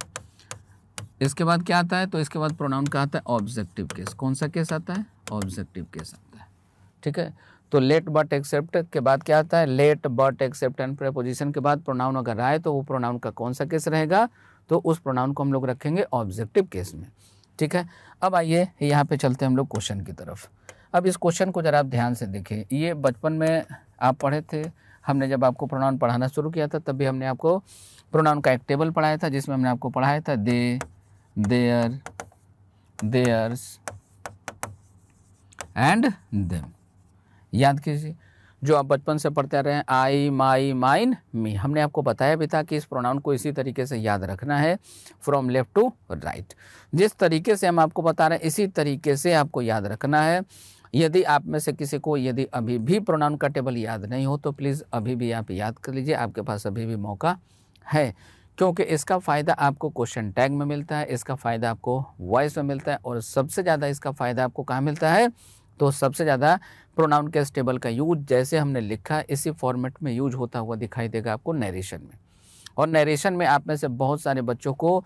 इसके बाद क्या आता है तो इसके बाद प्रोनाउन क्या आता है ऑब्जेक्टिव केस कौन सा केस आता है ऑब्जेक्टिव केस आता है ठीक है तो लेट बट एक्सेप्ट के बाद क्या आता है let but except and preposition के बाद प्रोनाउन अगर आए तो वो प्रोनाउन का कौन सा केस रहेगा तो उस प्रोनाउन को हम लोग रखेंगे ऑब्जेक्टिव केस में ठीक है अब आइए यहाँ पे चलते हैं हम लोग क्वेश्चन की तरफ अब इस क्वेश्चन को ज़रा आप ध्यान से देखें ये बचपन में आप पढ़े थे हमने जब आपको प्रोनाउन पढ़ाना शुरू किया था तब भी हमने आपको प्रोनाउन का एक टेबल पढ़ाया था जिसमें हमने आपको पढ़ाया था दे their, theirs and them याद कीजिए जो आप बचपन से पढ़ते रहे हैं आई माई माइन मी हमने आपको बताया भी था कि इस प्रोनाउन को इसी तरीके से याद रखना है फ्रॉम लेफ्ट टू राइट जिस तरीके से हम आपको बता रहे हैं इसी तरीके से आपको याद रखना है यदि आप में से किसी को यदि अभी भी प्रोनाउन का टेबल याद नहीं हो तो प्लीज़ अभी भी आप याद कर लीजिए आपके पास अभी भी मौका है क्योंकि इसका फ़ायदा आपको क्वेश्चन टैग में मिलता है इसका फ़ायदा आपको वॉइस में मिलता है और सबसे ज़्यादा इसका फ़ायदा आपको कहाँ मिलता है तो सबसे ज़्यादा प्रोनाउन के स्टेबल का यूज जैसे हमने लिखा इसी फॉर्मेट में यूज होता हुआ दिखाई देगा आपको नरेशन में और नरेशन में आप में से बहुत सारे बच्चों को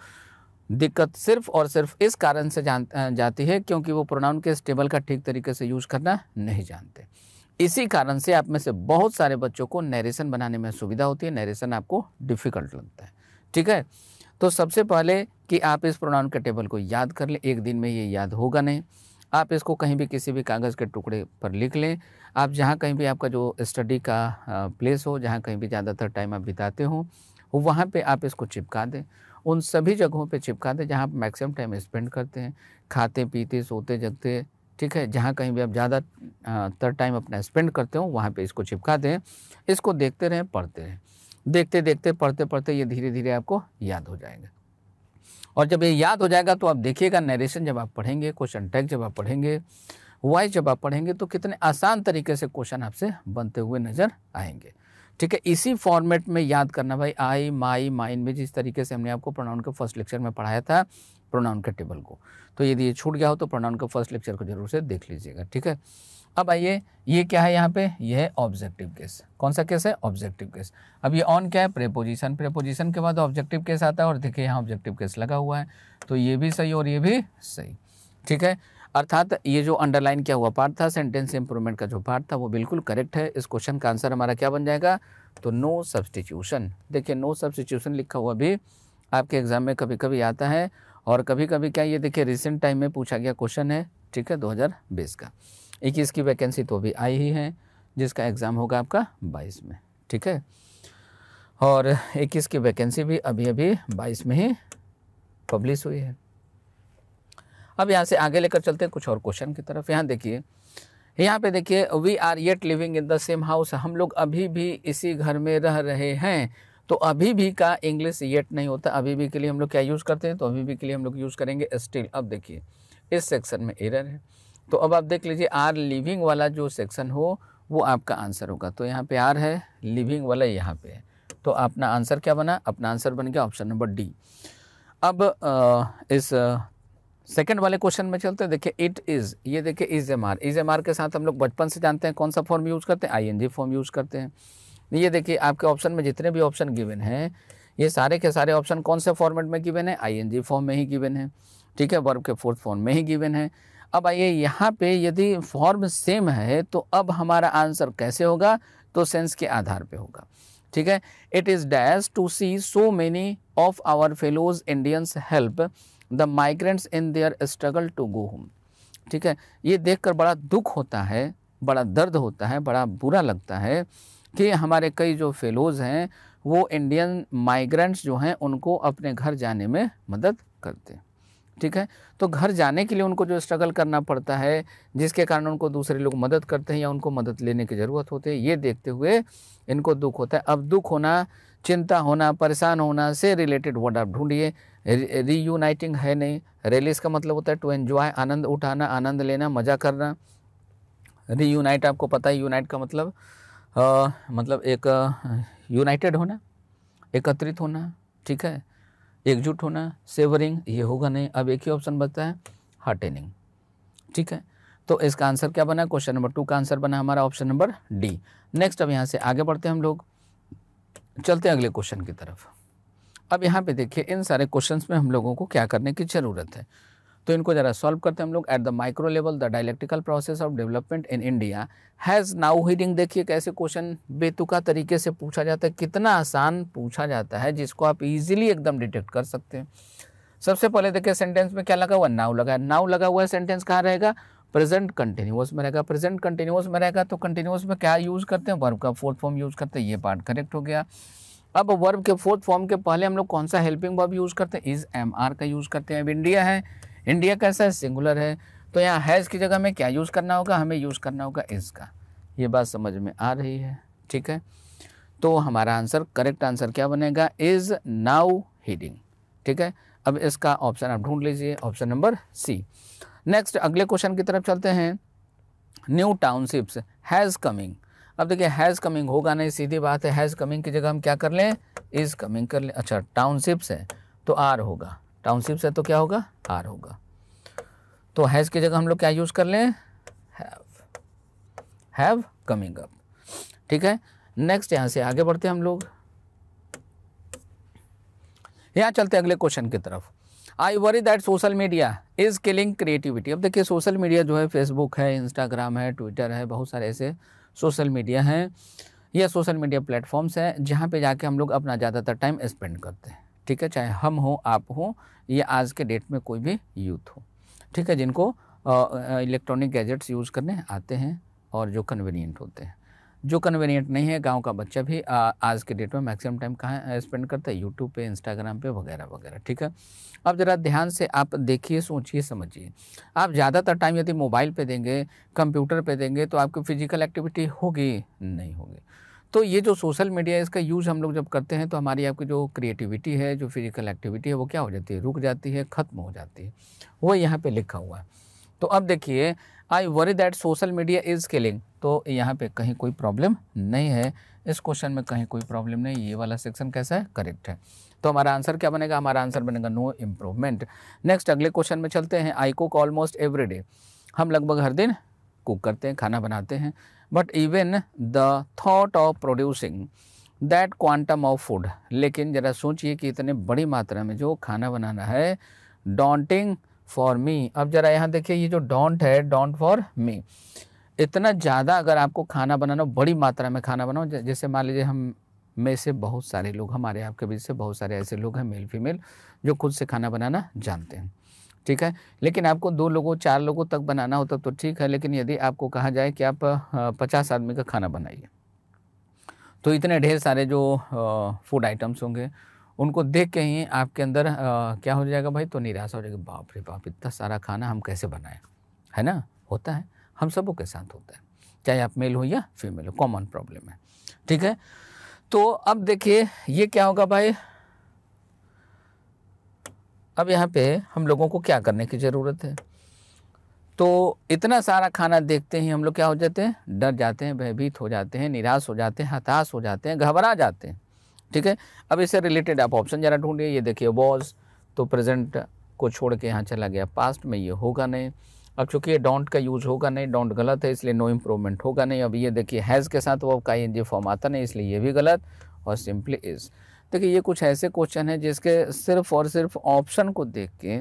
दिक्कत सिर्फ और सिर्फ इस कारण से जान जाती है क्योंकि वो प्रोनाउन के स्टेबल का ठीक तरीके से यूज़ करना नहीं जानते इसी कारण से आप में से बहुत सारे बच्चों को नरेशन बनाने में सुविधा होती है नरेशन आपको डिफ़िकल्ट लगता है ठीक है तो सबसे पहले कि आप इस प्रोनाउन के टेबल को याद कर लें एक दिन में ये याद होगा नहीं आप इसको कहीं भी किसी भी कागज़ के टुकड़े पर लिख लें आप जहाँ कहीं भी आपका जो स्टडी का प्लेस हो जहाँ कहीं भी ज़्यादातर टाइम आप बिताते हो वहाँ पे आप इसको चिपका दें उन सभी जगहों पे चिपका दें जहाँ आप मैक्सिमम टाइम स्पेंड करते हैं खाते पीते सोते जगते ठीक है जहाँ कहीं भी आप ज़्यादातर टाइम अपना स्पेंड करते हो वहाँ पर इसको चिपका दें इसको देखते रहें पढ़ते रहें देखते देखते पढ़ते पढ़ते ये धीरे धीरे आपको याद हो जाएगा और जब ये याद हो जाएगा तो आप देखिएगा नरेशन जब आप पढ़ेंगे क्वेश्चन टैग जब आप पढ़ेंगे वॉइस जब आप पढ़ेंगे तो कितने आसान तरीके से क्वेश्चन आपसे बनते हुए नज़र आएंगे ठीक है इसी फॉर्मेट में याद करना भाई आई माई माइन में जिस तरीके से हमने आपको प्रोनाउन के फर्स्ट लेक्चर में पढ़ाया था प्रोनाउन के टेबल को तो यदि ये छूट गया हो तो प्रोनाउन के फर्स्ट लेक्चर को जरूर से देख लीजिएगा ठीक है अब आइए ये क्या है यहाँ पे ये है ऑब्जेक्टिव केस कौन सा केस है ऑब्जेक्टिव केस अब ये ऑन क्या है प्रेपोजिशन प्रेपोजिशन के बाद ऑब्जेक्टिव केस आता है और देखिए यहाँ ऑब्जेक्टिव केस लगा हुआ है तो ये भी सही और ये भी सही ठीक है अर्थात ये जो अंडरलाइन किया हुआ पार्ट था सेंटेंस इंप्रूवमेंट का जो पार्ट था वो बिल्कुल करेक्ट है इस क्वेश्चन का आंसर हमारा क्या बन जाएगा तो नो सब्सटीट्यूशन देखिए नो सब्सटीट्यूशन लिखा हुआ भी आपके एग्ज़ाम में कभी कभी आता है और कभी कभी क्या ये देखिए रिसेंट टाइम में पूछा गया क्वेश्चन है ठीक है दो का इक्कीस की वैकेंसी तो अभी आई ही है जिसका एग्ज़ाम होगा आपका बाईस में ठीक है और इक्कीस की वैकेंसी भी अभी अभी बाईस में ही पब्लिश हुई है अब यहाँ से आगे लेकर चलते हैं कुछ और क्वेश्चन की तरफ यहाँ देखिए यहाँ पे देखिए we are yet living in the same house हम लोग अभी भी इसी घर में रह रहे हैं तो अभी भी का इंग्लिश येट नहीं होता अभी भी के लिए हम लोग क्या यूज़ करते हैं तो अभी भी के लिए हम लोग यूज़ करेंगे स्टिल अब देखिए इस सेक्शन में एरर है तो अब आप देख लीजिए आर लिविंग वाला जो सेक्शन हो वो आपका आंसर होगा तो यहाँ पे आर है लिविंग वाला यहाँ पे है तो अपना आंसर क्या बना अपना आंसर बन गया ऑप्शन नंबर डी अब आ, इस सेकंड वाले क्वेश्चन में चलते हैं देखिए इट इज़ ये देखिए is am are is am are के साथ हम लोग बचपन से जानते हैं कौन सा फॉर्म यूज़ करते हैं जी फॉर्म यूज़ करते हैं ये देखिए आपके ऑप्शन में जितने भी ऑप्शन गिवन हैं ये सारे के सारे ऑप्शन कौन से फॉर्मेट में गिवन है जी फॉर्म में ही गिवन है ठीक है वर्ब के फोर्थ फॉर्म में ही गिवन है अब आइए यहाँ पे यदि फॉर्म सेम है तो अब हमारा आंसर कैसे होगा तो सेंस के आधार पे होगा ठीक है it is dash to see so many of our fellows Indians help the migrants in their struggle to go home ठीक है ये देखकर बड़ा दुख होता है बड़ा दर्द होता है बड़ा बुरा लगता है कि हमारे कई जो फेलोज़ हैं वो इंडियन माइग्रेंट्स जो हैं उनको अपने घर जाने में मदद करते हैं ठीक है तो घर जाने के लिए उनको जो स्ट्रगल करना पड़ता है जिसके कारण उनको दूसरे लोग मदद करते हैं या उनको मदद लेने की ज़रूरत होती है ये देखते हुए इनको दुख होता है अब दुख होना चिंता होना परेशान होना से रिलेटेड वर्ड आप ढूंढिए रीयूनाइटिंग है नहीं रिलीज का मतलब होता है टू एन्जॉय आनंद उठाना आनंद लेना मज़ा करना रीयूनाइट आपको पता है यूनाइट का मतलब आ, मतलब एक यूनाइटेड होना एकत्रित होना ठीक है एकजुट होना सेवरिंग ये होगा नहीं अब एक ही ऑप्शन बचता है हार्टेनिंग ठीक है तो इसका आंसर क्या बना क्वेश्चन नंबर टू का आंसर बना हमारा ऑप्शन नंबर डी नेक्स्ट अब यहाँ से आगे बढ़ते हैं हम लोग चलते हैं अगले क्वेश्चन की तरफ अब यहाँ पे देखिए इन सारे क्वेश्चंस में हम लोगों को क्या करने की ज़रूरत है तो इनको ज़रा सॉल्व करते हैं हम लोग at the micro level the dialectical process of development in India has now heading देखिए कैसे क्वेश्चन बेतुका तरीके से पूछा जाता है कितना आसान पूछा जाता है जिसको आप इजीली एकदम डिटेक्ट कर सकते हैं सबसे पहले देखिए सेंटेंस में क्या लगा हुआ नाउ लगा नाउ लगा हुआ है सेंटेंस कहाँ रहेगा प्रेजेंट कंटिन्यूस में रहेगा प्रेजेंट कंटिन्यूस में रहेगा तो कंटिन्यूस में क्या यूज़ करते हैं वर्ब का फोर्थ फॉर्म यूज़ करते हैं ये पार्ट करेक्ट हो गया अब वर्ब के फोर्थ फॉर्म के पहले हम लोग कौन सा हेल्पिंग वर्ब यूज़ करते हैं इज़ एम आर का यूज़ करते हैं अब इंडिया है इंडिया कैसा है सिंगुलर है तो यहाँ हैज़ की जगह में क्या यूज़ करना होगा हमें यूज़ करना होगा इज़ का ये बात समझ में आ रही है ठीक है तो हमारा आंसर करेक्ट आंसर क्या बनेगा इज़ नाउ हीडिंग ठीक है अब इसका ऑप्शन आप ढूंढ लीजिए ऑप्शन नंबर सी नेक्स्ट अगले क्वेश्चन की तरफ चलते हैं न्यू टाउनशिप्स हैज़ कमिंग अब देखिए हैज़ कमिंग होगा नहीं सीधी बात है हैज़ कमिंग की जगह हम क्या कर लें इज़ कमिंग कर लें अच्छा टाउनशिप्स है तो आर होगा टाउनशिप्स है तो क्या होगा आर होगा तो हैज़ की जगह हम लोग क्या यूज़ कर लें हैव हैव कमिंग अप ठीक है नेक्स्ट यहाँ से आगे बढ़ते हैं हम लोग यहाँ चलते हैं अगले क्वेश्चन की तरफ I worry that social media is killing creativity अब देखिए सोशल मीडिया जो है फेसबुक है इंस्टाग्राम है ट्विटर है बहुत सारे ऐसे सोशल मीडिया हैं या सोशल मीडिया प्लेटफॉर्म्स हैं जहाँ पे जाके हम लोग अपना ज़्यादातर टाइम स्पेंड करते हैं ठीक है चाहे हम हो आप हो या आज के डेट में कोई भी यूथ हो ठीक है जिनको इलेक्ट्रॉनिक गैजेट्स यूज़ करने आते हैं और जो कन्वीनियंट होते हैं जो कन्वीनियंट नहीं है गांव का बच्चा भी आ, आज के डेट में मैक्सिमम टाइम कहाँ स्पेंड करता है यूट्यूब पे इंस्टाग्राम पे वगैरह वगैरह ठीक है अब ज़रा ध्यान से आप देखिए सोचिए समझिए आप ज़्यादातर टाइम यदि मोबाइल पे देंगे कंप्यूटर पे देंगे तो आपकी फ़िज़िकल एक्टिविटी होगी नहीं होगी तो ये जो सोशल मीडिया इसका यूज़ हम लोग जब करते हैं तो हमारी आपकी जो क्रिएटिविटी है जो फिजिकल एक्टिविटी है वो क्या हो जाती है रुक जाती है ख़त्म हो जाती है वो यहाँ पे लिखा हुआ है तो अब देखिए I worry that social media is killing तो यहाँ पे कहीं कोई प्रॉब्लम नहीं है इस क्वेश्चन में कहीं कोई प्रॉब्लम नहीं ये वाला सेक्शन कैसा है करेक्ट है तो हमारा आंसर क्या बनेगा हमारा आंसर बनेगा नो इम्प्रूवमेंट नेक्स्ट अगले क्वेश्चन में चलते हैं I cook almost every day हम लगभग हर दिन कुक करते हैं खाना बनाते हैं but even the thought of producing that quantum of food लेकिन ज़रा सोचिए कि इतने बड़ी मात्रा में जो खाना बनाना है डॉन्टिंग फॉर मी अब ज़रा यहाँ देखिए ये जो डॉन्ट है डॉन्ट फॉर मी इतना ज़्यादा अगर आपको खाना बनाना बड़ी मात्रा में खाना बनाओ जैसे मान लीजिए हम में से बहुत सारे लोग हमारे आपके बीच से बहुत सारे ऐसे लोग हैं मेल फीमेल जो खुद से खाना बनाना जानते हैं ठीक है लेकिन आपको दो लोगों चार लोगों तक बनाना हो तब तो ठीक है लेकिन यदि आपको कहा जाए कि आप पचास आदमी का खाना बनाइए तो इतने ढेर सारे जो फूड आइटम्स होंगे उनको देख के ही आपके अंदर आ, क्या हो जाएगा भाई तो निराशा हो जाएगी बाप रे बाप इतना सारा खाना हम कैसे बनाएं है ना होता है हम सबों के साथ होता है चाहे आप मेल हो या फीमेल हो कॉमन प्रॉब्लम है ठीक है तो अब देखिए ये क्या होगा भाई अब यहाँ पे हम लोगों को क्या करने की ज़रूरत है तो इतना सारा खाना देखते ही हम लोग क्या हो जाते हैं डर जाते हैं भयभीत हो जाते हैं निराश हो जाते हैं हताश हो जाते हैं घबरा जाते हैं ठीक है अब इससे रिलेटेड आप ऑप्शन ज़रा ढूंढिए ये देखिए बॉस तो प्रेजेंट को छोड़ के यहाँ चला गया पास्ट में ये होगा नहीं अब चूंकि ये डोंट का यूज़ होगा नहीं डोंट गलत है इसलिए नो इम्प्रूवमेंट होगा नहीं अब ये देखिए हैज़ के साथ वो का ये फॉर्म आता नहीं इसलिए ये भी गलत और सिंपली इज़ देखिए ये कुछ ऐसे क्वेश्चन हैं जिसके सिर्फ और सिर्फ ऑप्शन को देख के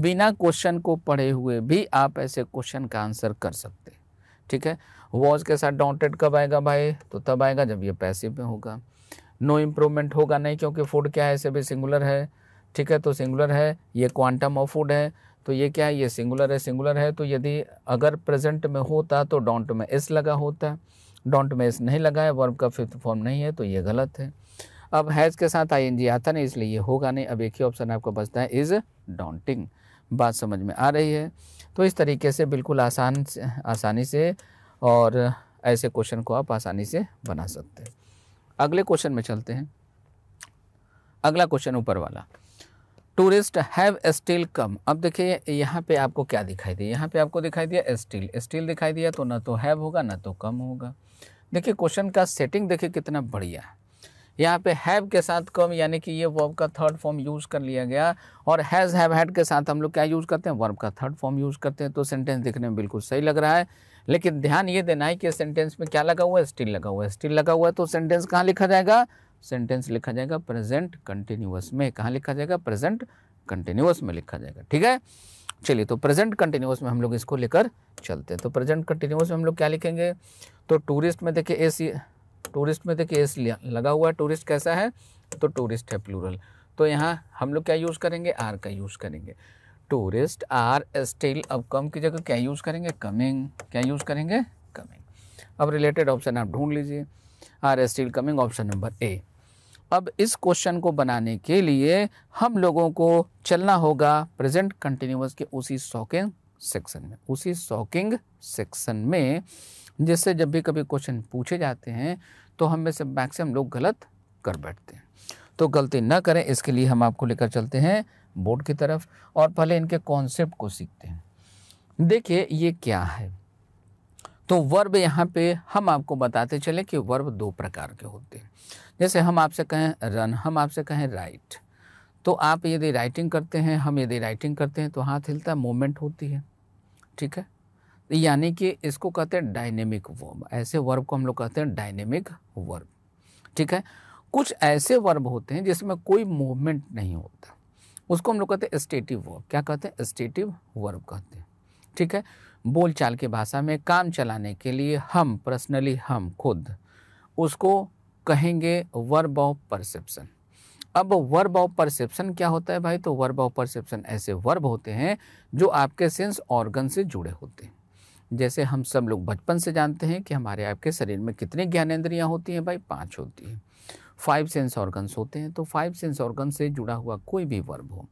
बिना क्वेश्चन को पढ़े हुए भी आप ऐसे क्वेश्चन का आंसर कर सकते हैं ठीक है वॉज के साथ डॉन्टेड कब आएगा भाई तो तब आएगा जब ये पैसे में होगा नो इम्प्रूवमेंट होगा नहीं क्योंकि फूड क्या है ऐसे भी सिंगुलर है ठीक है तो सिंगुलर है ये क्वांटम ऑफ फूड है तो ये क्या है ये सिंगुलर है सिंगुलर है तो यदि अगर प्रेजेंट में होता तो डोंट में एस लगा होता डोंट में एस नहीं लगा है वर्ब का फिफ्थ फॉर्म नहीं है तो ये गलत है अब हैज़ के साथ आई एन जी आता नहीं इसलिए ये होगा नहीं अब एक ही ऑप्शन आपको बचता है इज़ डॉन्टिंग बात समझ में आ रही है तो इस तरीके से बिल्कुल आसान आसानी से और ऐसे क्वेश्चन को आप आसानी से बना सकते हैं अगले क्वेश्चन में चलते हैं अगला क्वेश्चन ऊपर वाला टूरिस्ट हैव स्टील कम अब देखिए यहाँ पे आपको क्या दिखाई दिया यहाँ पे आपको दिखाई दिया स्टील स्टील दिखाई दिया तो ना तो हैव होगा ना तो कम होगा देखिए क्वेश्चन का सेटिंग देखिए कितना बढ़िया है यहाँ पे हैव के साथ कम यानी कि ये वर्ब का थर्ड फॉर्म यूज़ कर लिया गया और हैज़ हैव हैड के साथ हम लोग क्या यूज़ करते हैं वर्ब का थर्ड फॉर्म यूज़ करते हैं तो सेंटेंस दिखने में बिल्कुल सही लग रहा है लेकिन ध्यान ये देना है कि सेंटेंस में क्या लगा हुआ है स्टिल लगा हुआ है स्टिल लगा हुआ है तो सेंटेंस कहाँ लिखा जाएगा सेंटेंस लिखा जाएगा प्रेजेंट कंटिन्यूस में कहाँ लिखा जाएगा प्रेजेंट कंटिन्यूस में लिखा जाएगा ठीक है चलिए तो प्रेजेंट कंटिन्यूस में हम लोग इसको लेकर चलते हैं तो प्रेजेंट कंटिन्यूस में हम लोग क्या लिखेंगे तो टूरिस्ट में देखिए ए सी टूरिस्ट में देखिए तो एस लगा हुआ है टूरिस्ट कैसा है तो टूरिस्ट है प्लूरल तो यहाँ हम लोग क्या यूज़ करेंगे आर का यूज़ करेंगे टूरिस्ट आर स्टिल अब कम की जगह क्या यूज़ करेंगे कमिंग क्या यूज़ करेंगे कमिंग अब रिलेटेड ऑप्शन आप ढूंढ लीजिए are still coming option number A अब इस क्वेश्चन को बनाने के लिए हम लोगों को चलना होगा प्रेजेंट कंटिन्यूस के उसी शॉकिंग सेक्शन में उसी शॉकिंग सेक्शन में जिससे जब भी कभी क्वेश्चन पूछे जाते हैं तो हम में से मैक्सिमम लोग गलत कर बैठते हैं तो गलती ना करें इसके लिए हम आपको लेकर चलते हैं बोर्ड की तरफ और पहले इनके कॉन्सेप्ट को सीखते हैं देखिए ये क्या है तो वर्ब यहाँ पे हम आपको बताते चले कि वर्ब दो प्रकार के होते हैं जैसे हम आपसे कहें रन हम आपसे कहें राइट तो आप यदि राइटिंग करते हैं हम यदि राइटिंग करते हैं तो हाथ हिलता मूवमेंट होती है ठीक है यानी कि इसको कहते हैं डायनेमिक वर्ब ऐसे वर्ब को हम लोग कहते हैं डायनेमिक वर्ब ठीक है कुछ ऐसे वर्ब होते हैं जिसमें कोई मूवमेंट नहीं होता उसको हम लोग कहते हैं स्टेटिव वर्ब क्या कहते हैं स्टेटिव वर्ब कहते हैं ठीक है बोलचाल की भाषा में काम चलाने के लिए हम पर्सनली हम खुद उसको कहेंगे वर्ब ऑफ परसेप्शन अब वर्ब ऑफ परसेप्शन क्या होता है भाई तो वर्ब ऑफ परसेप्शन ऐसे वर्ब होते हैं जो आपके सेंस ऑर्गन से जुड़े होते हैं जैसे हम सब लोग बचपन से जानते हैं कि हमारे आपके शरीर में कितने ज्ञानेंद्रियाँ होती हैं भाई पाँच होती हैं फाइव सेंस ऑर्गन्स होते हैं तो फाइव सेंस ऑर्गन से जुड़ा हुआ कोई भी वर्ब हो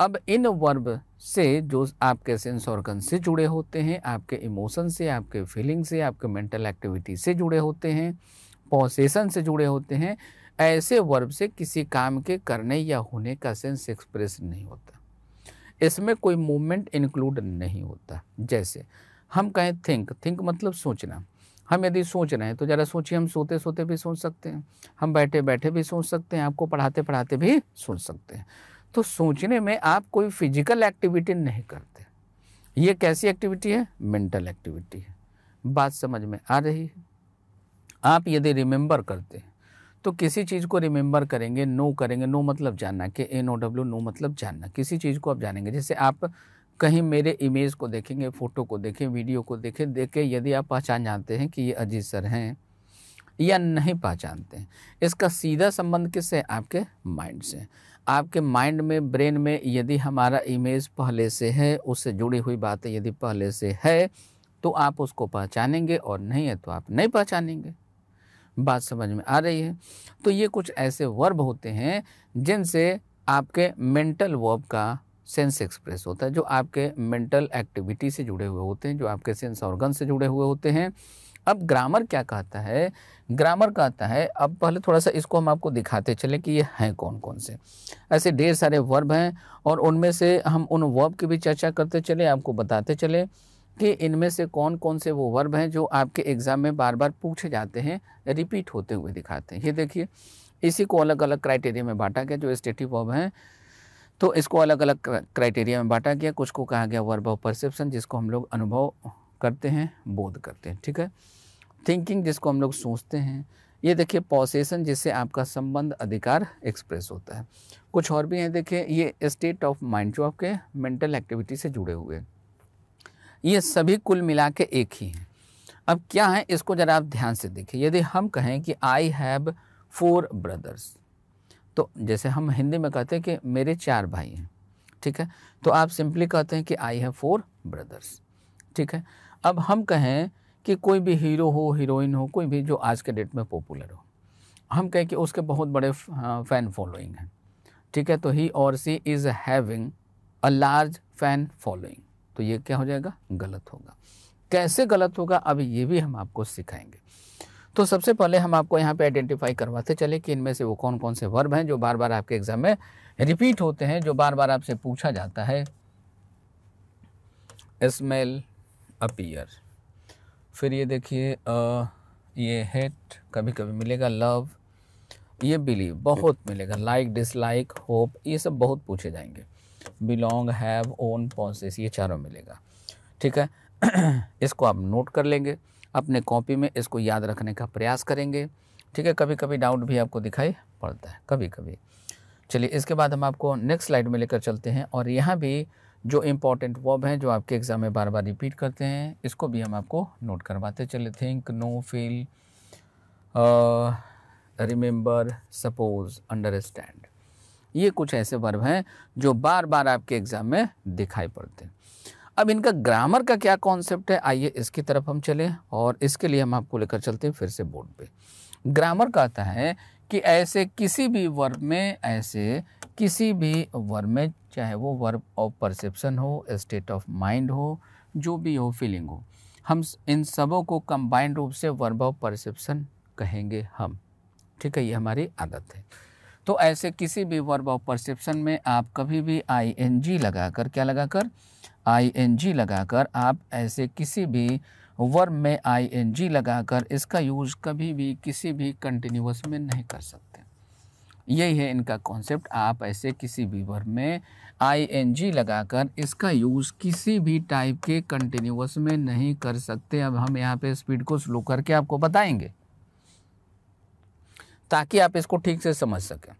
अब इन वर्ब से जो आपके सेंस ऑर्गन से जुड़े होते हैं आपके इमोशन से आपके फीलिंग से आपके मेंटल एक्टिविटी से जुड़े होते हैं पोसेसन से जुड़े होते हैं ऐसे वर्ब से किसी काम के करने या होने का सेंस एक्सप्रेस नहीं होता इसमें कोई मूवमेंट इंक्लूड नहीं होता जैसे हम कहें थिंक थिंक मतलब सोचना हम यदि सोच रहे हैं तो ज़रा सोचिए हम सोते सोते भी सोच सकते हैं हम बैठे बैठे भी सोच सकते हैं आपको पढ़ाते पढ़ाते भी सोच सकते हैं तो सोचने में आप कोई फिजिकल एक्टिविटी नहीं करते ये कैसी एक्टिविटी है मेंटल एक्टिविटी है बात समझ में आ रही है आप यदि रिमेंबर करते हैं तो किसी चीज़ को रिमेंबर करेंगे नो करेंगे नो मतलब जानना के ए नो डब्ल्यू नो मतलब जानना किसी चीज़ को आप जानेंगे जैसे आप कहीं मेरे इमेज को देखेंगे फ़ोटो को देखें वीडियो को देखें देख के यदि आप पहचान जानते हैं कि ये अजीत सर हैं या नहीं पहचानते हैं इसका सीधा संबंध किससे आपके माइंड से आपके माइंड में ब्रेन में यदि हमारा इमेज पहले से है उससे जुड़ी हुई बातें यदि पहले से है तो आप उसको पहचानेंगे और नहीं है तो आप नहीं पहचानेंगे बात समझ में आ रही है तो ये कुछ ऐसे वर्ब होते हैं जिनसे आपके मेंटल वर्ब का सेंस एक्सप्रेस होता है जो आपके मेंटल एक्टिविटी से जुड़े हुए होते हैं जो आपके सेंस ऑर्गन से जुड़े हुए होते हैं अब ग्रामर क्या कहता है ग्रामर कहता है अब पहले थोड़ा सा इसको हम आपको दिखाते चले कि ये हैं कौन कौन से ऐसे ढेर सारे वर्ब हैं और उनमें से हम उन वर्ब की भी चर्चा करते चले आपको बताते चले कि इनमें से कौन कौन से वो वर्ब हैं जो आपके एग्ज़ाम में बार बार पूछे जाते हैं रिपीट होते हुए दिखाते हैं ये देखिए इसी को अलग अलग क्राइटेरिया में बांटा गया जो स्टेटिव वर्ब हैं तो इसको अलग अलग क्राइटेरिया में बांटा गया कुछ को कहा गया वर्ब ऑफ परसेप्शन जिसको हम लोग अनुभव करते हैं बोध करते हैं ठीक है थिंकिंग जिसको हम लोग सोचते हैं ये देखिए पॉसेसन जिससे आपका संबंध अधिकार एक्सप्रेस होता है कुछ और भी हैं देखिए ये स्टेट ऑफ माइंड जो आपके मेंटल एक्टिविटी से जुड़े हुए ये सभी कुल मिला के एक ही हैं अब क्या है इसको ज़रा आप ध्यान से देखिए यदि हम कहें कि आई हैव फोर ब्रदर्स तो जैसे हम हिंदी में कहते हैं कि मेरे चार भाई हैं ठीक है तो आप सिंपली कहते हैं कि आई हैव फोर ब्रदर्स ठीक है अब हम कहें कि कोई भी हीरो हो हीरोइन हो कोई भी जो आज के डेट में पॉपुलर हो हम कहें कि उसके बहुत बड़े फ़ैन फॉलोइंग हैं ठीक है तो ही और she is having a large fan following तो ये क्या हो जाएगा गलत होगा कैसे गलत होगा अब ये भी हम आपको सिखाएंगे तो सबसे पहले हम आपको यहाँ पे आइडेंटिफाई करवाते चले कि इनमें से वो कौन कौन से वर्ब हैं जो बार बार आपके एग्ज़ाम में रिपीट होते हैं जो बार बार आपसे पूछा जाता है स्मेल अपीयर फिर ये देखिए ये हेट कभी कभी मिलेगा लव ये बिलीव बहुत मिलेगा लाइक डिसलाइक होप ये सब बहुत पूछे जाएंगे बिलोंग हैव ओन पॉसिस ये चारों मिलेगा ठीक है [clears throat] इसको आप नोट कर लेंगे अपने कॉपी में इसको याद रखने का प्रयास करेंगे ठीक है कभी कभी डाउट भी आपको दिखाई पड़ता है कभी कभी चलिए इसके बाद हम आपको नेक्स्ट स्लाइड में लेकर चलते हैं और यहाँ भी जो इम्पॉर्टेंट वर्ब हैं जो आपके एग्ज़ाम में बार बार रिपीट करते हैं इसको भी हम आपको नोट करवाते चले think know feel remember suppose understand ये कुछ ऐसे वर्ब हैं जो बार बार आपके एग्ज़ाम में दिखाई पड़ते हैं अब इनका ग्रामर का क्या कॉन्सेप्ट है आइए इसकी तरफ हम चले और इसके लिए हम आपको लेकर चलते हैं फिर से बोर्ड पे ग्रामर कहता है कि ऐसे किसी भी वर्ब में ऐसे किसी भी वर्ब में चाहे वो वर्ब ऑफ परसेप्शन हो स्टेट ऑफ माइंड हो जो भी हो फीलिंग हो हम इन सबों को कंबाइंड रूप से वर्ब ऑफ परसेप्शन कहेंगे हम ठीक है ये हमारी आदत है तो ऐसे किसी भी वर्ब ऑफ परसेप्शन में आप कभी भी आई एन जी लगा कर क्या लगा कर आई एन जी लगाकर आप ऐसे किसी भी वर्ब में आई एन जी लगाकर इसका यूज़ कभी भी किसी भी कंटिन्यूस में नहीं कर सकते यही है इनका कॉन्सेप्ट आप ऐसे किसी भी वर्ब में आई एन जी लगाकर इसका यूज़ किसी भी टाइप के कंटिन्यूस में नहीं कर सकते अब हम यहाँ पे स्पीड को स्लो करके आपको बताएंगे ताकि आप इसको ठीक से समझ सकें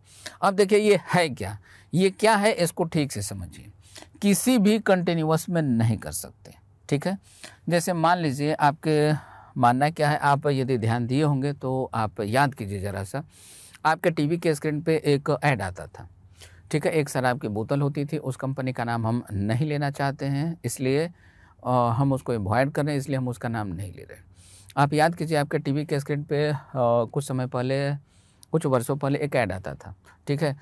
अब देखिए ये है क्या ये क्या है इसको ठीक से समझिए किसी भी कंटिन्यूस में नहीं कर सकते ठीक है जैसे मान लीजिए आपके मानना क्या है आप यदि ध्यान दिए होंगे तो आप याद कीजिए ज़रा सा आपके टीवी के स्क्रीन पे एक ऐड आता था ठीक है एक शराब की बोतल होती थी उस कंपनी का नाम हम नहीं लेना चाहते हैं इसलिए हम उसको एवॉइड कर रहे हैं इसलिए हम उसका नाम नहीं ले रहे आप याद कीजिए आपके टीवी के स्क्रीन पे कुछ समय पहले कुछ वर्षों पहले एक ऐड आता था ठीक है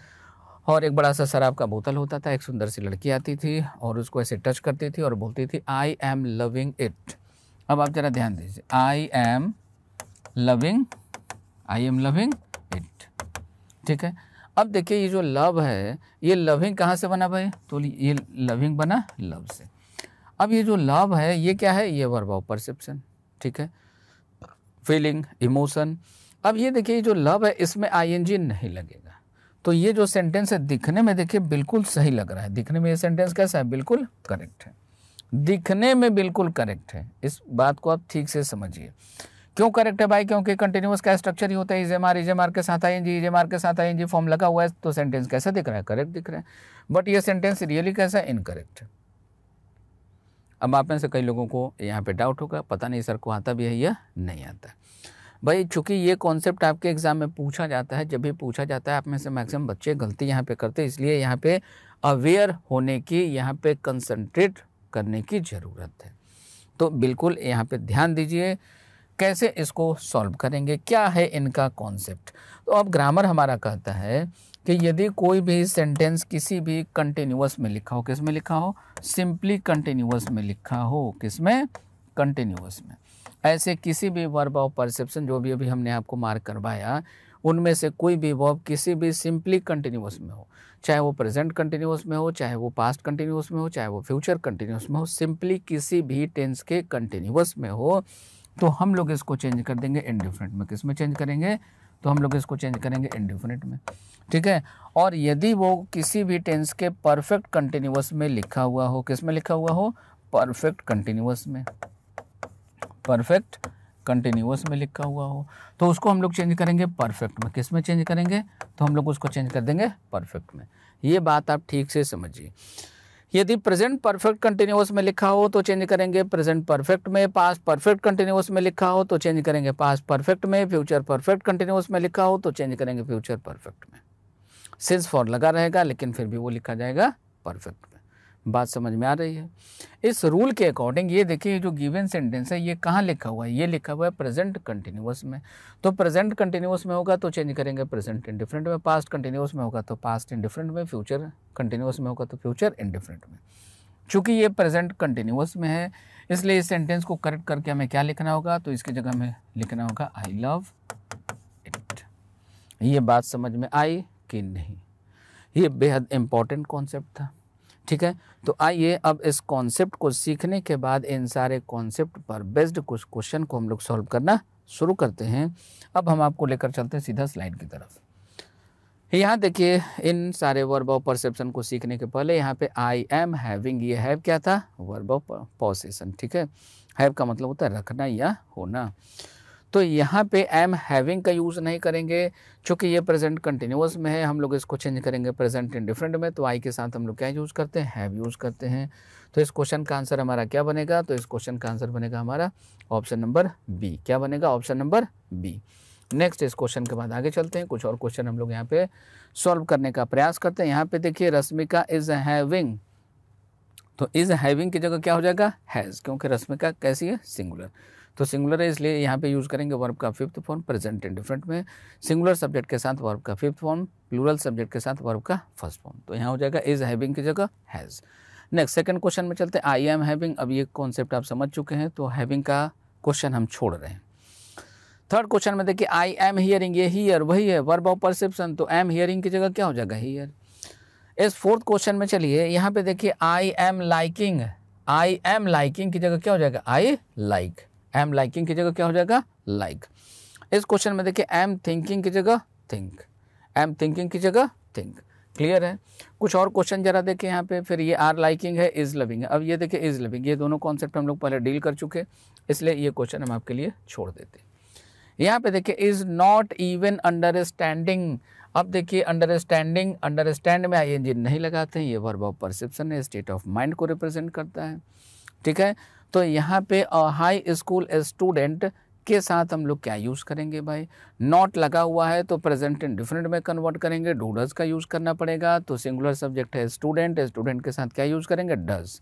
और एक बड़ा सा शराब का बोतल होता था एक सुंदर सी लड़की आती थी और उसको ऐसे टच करती थी और बोलती थी आई एम लविंग इट अब आप ज़रा ध्यान दीजिए I am loving I am loving it ठीक है अब देखिए ये जो लव है ये लविंग कहाँ से बना भाई तो ये लविंग बना लव से अब ये जो लव है ये क्या है ये वर्बाव परसेप्शन ठीक है फीलिंग इमोशन अब ये देखिए जो लव है इसमें आईएनजी नहीं लगेगा तो ये जो सेंटेंस है दिखने में देखिए बिल्कुल सही लग रहा है दिखने में ये सेंटेंस कैसा है बिल्कुल करेक्ट है दिखने में बिल्कुल करेक्ट है इस बात को आप ठीक से समझिए क्यों करेक्ट है भाई क्योंकि कंटिन्यूस का स्ट्रक्चर ही होता है इजे मार इजे मार के साथ आई जी मार के साथ आई जी फॉर्म लगा हुआ है तो सेंटेंस कैसा दिख रहा है करेक्ट दिख रहा है बट ये सेंटेंस रियली कैसा है इनकरेक्ट है अब आप में से कई लोगों को यहाँ पे डाउट होगा पता नहीं सर को आता भी है या नहीं आता भाई चूंकि ये कॉन्सेप्ट आपके एग्ज़ाम में पूछा जाता है जब भी पूछा जाता है आप में से मैक्सिमम बच्चे गलती यहाँ पे करते हैं इसलिए यहाँ पे अवेयर होने की यहाँ पे कंसंट्रेट करने की ज़रूरत है तो बिल्कुल यहाँ पे ध्यान दीजिए कैसे इसको सॉल्व करेंगे क्या है इनका कॉन्सेप्ट तो अब ग्रामर हमारा कहता है कि यदि कोई भी सेंटेंस किसी भी कंटिन्यूस में लिखा हो किस में लिखा हो सिंपली कंटिन्यूस में लिखा हो किस में कंटिन्यूस में ऐसे किसी भी वर्ब ऑफ परसेप्शन जो भी अभी हमने आपको मार्क करवाया उनमें से कोई भी वर्ब किसी भी सिंपली कंटिन्यूस में हो चाहे वो प्रेजेंट कंटिन्यूस में हो चाहे वो पास्ट कंटिन्यूस में हो चाहे वो फ्यूचर कंटिन्यूस में हो सिंपली किसी भी टेंस के कंटिन्यूस में हो तो हम लोग इसको चेंज कर देंगे इनडिफरेंट में किस में चेंज करेंगे तो हम लोग इसको चेंज करेंगे इनडिफरेंट में ठीक है और यदि वो किसी भी टेंस के परफेक्ट कंटिन्यूस में लिखा हुआ हो किस में लिखा हुआ हो परफेक्ट कंटिन्यूस में परफेक्ट कंटिन्यूस में लिखा हुआ हो तो उसको हम लोग चेंज करेंगे परफेक्ट में किस में चेंज करेंगे तो हम लोग उसको चेंज कर देंगे परफेक्ट में ये बात आप ठीक से समझिए यदि प्रेजेंट परफेक्ट कंटिन्यूस में लिखा हो तो चेंज करेंगे प्रेजेंट परफेक्ट में पास परफेक्ट कंटिन्यूस में लिखा हो तो चेंज करेंगे पास परफेक्ट में फ्यूचर परफेक्ट कंटिन्यूस में लिखा हो तो चेंज करेंगे फ्यूचर परफेक्ट में सिंस फॉर लगा रहेगा लेकिन फिर भी वो लिखा जाएगा परफेक्ट बात समझ में आ रही है इस रूल के अकॉर्डिंग ये देखिए जो गिवन सेंटेंस है ये कहाँ लिखा हुआ है ये लिखा हुआ है प्रेजेंट कंटिन्यूस में तो प्रेजेंट कंटिन्यूस में होगा तो चेंज करेंगे प्रेजेंट इन डिफरेंट में पास्ट कंटिन्यूस में होगा तो पास्ट इन डिफरेंट में फ्यूचर कंटिन्यूस में होगा तो फ्यूचर इन डिफरेंट में चूँकि ये प्रेजेंट कंटिन्यूस में है इसलिए इस सेंटेंस को करेक्ट करके हमें क्या लिखना होगा तो इसकी जगह हमें लिखना होगा आई लव इट ये बात समझ में आई कि नहीं ये बेहद इंपॉर्टेंट कॉन्सेप्ट था ठीक है तो आइए अब इस कॉन्सेप्ट को सीखने के बाद इन सारे कॉन्सेप्ट पर बेस्ड कुछ क्वेश्चन को हम लोग सॉल्व करना शुरू करते हैं अब हम आपको लेकर चलते हैं सीधा स्लाइड की तरफ यहाँ देखिए इन सारे वर्ब ऑफ परसेप्शन को सीखने के पहले यहाँ पे आई एम हैविंग ये हैव क्या था वर्ब ऑफ पोसेसन ठीक है हैव का मतलब होता है रखना या होना तो यहाँ पे आई एम हैविंग का यूज़ नहीं करेंगे चूंकि ये प्रेजेंट कंटिन्यूस में है हम लोग इसको चेंज करेंगे प्रेजेंट इन डिफरेंट में तो आई के साथ हम लोग क्या यूज़ करते हैं हैव यूज़ करते हैं तो इस क्वेश्चन का आंसर हमारा क्या बनेगा तो इस क्वेश्चन का आंसर बनेगा हमारा ऑप्शन नंबर बी क्या बनेगा ऑप्शन नंबर बी नेक्स्ट इस क्वेश्चन के बाद आगे चलते हैं कुछ और क्वेश्चन हम लोग यहाँ पे सॉल्व करने का प्रयास करते हैं यहाँ पे देखिए रश्मिका इज हैविंग तो इज हैविंग की जगह क्या हो जाएगा हैज़ क्योंकि रश्मिका कैसी है सिंगुलर तो सिंगुलर है इसलिए यहाँ पे यूज़ करेंगे वर्ब का fifth form present and different में सिंगुलर सब्जेक्ट के साथ वर्ब का फिफ्थ फॉर्म प्लूरल सब्जेक्ट के साथ वर्ब का फर्स्ट फॉर्म तो यहाँ हो जाएगा इज हैविंग की जगह हैज़ नेक्स्ट सेकंड क्वेश्चन में चलते हैं आई एम हैविंग अब ये कॉन्सेप्ट आप समझ चुके हैं तो हैविंग का क्वेश्चन हम छोड़ रहे हैं थर्ड क्वेश्चन में देखिए आई एम हियरिंग ये हियर वही है वर्ब ऑफ परसेप्शन तो एम हियरिंग की जगह क्या हो जाएगा हियर इस फोर्थ क्वेश्चन में चलिए यहाँ पे देखिए I am liking I am liking की जगह क्या हो जाएगा I like like. Am liking की जगह क्या हो जाएगा लाइक like. इस क्वेश्चन में देखिए एम थिंकिंग की जगह थिंक एम थिंकिंग की जगह थिंक क्लियर है कुछ और क्वेश्चन जरा देखिए यहाँ पे फिर ये आर लाइकिंग है इज़ लविंग है अब ये देखिए इज़ लविंग ये दोनों कॉन्सेप्ट हम लोग पहले डील कर चुके इसलिए ये क्वेश्चन हम आपके लिए छोड़ देते यहाँ पे देखिए इज़ नॉट इवन अंडरस्टैंडिंग अब देखिए अंडरस्टैंडिंग अंडरस्टैंड में आई नहीं लगाते हैं ये वर्ब ऑफ परसेप्शन है स्टेट ऑफ माइंड को रिप्रेजेंट करता है ठीक है तो यहाँ पे हाई स्कूल स्टूडेंट के साथ हम लोग क्या यूज़ करेंगे भाई नॉट लगा हुआ है तो प्रेजेंट इन डिफरेंट में कन्वर्ट करेंगे डू डज का यूज़ करना पड़ेगा तो सिंगुलर सब्जेक्ट है स्टूडेंट स्टूडेंट के साथ क्या यूज़ करेंगे डज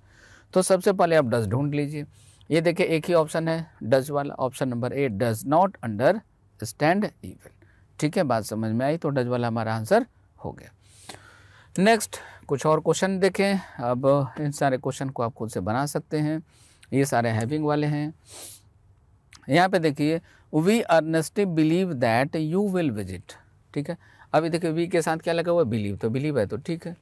तो सबसे पहले आप डज ढूंढ लीजिए ये देखिए एक ही ऑप्शन है डज वाला option number A does not understand even ठीक है बात समझ में आई तो डज वाला हमारा आंसर हो गया नेक्स्ट कुछ और क्वेश्चन देखें अब इन सारे क्वेश्चन को आप खुद से बना सकते हैं ये सारे हैविंग वाले हैं यहाँ पे देखिए we earnestly believe that you will visit ठीक है अभी देखिए वी के साथ क्या लगा हुआ बिलीव तो बिलीव है तो ठीक है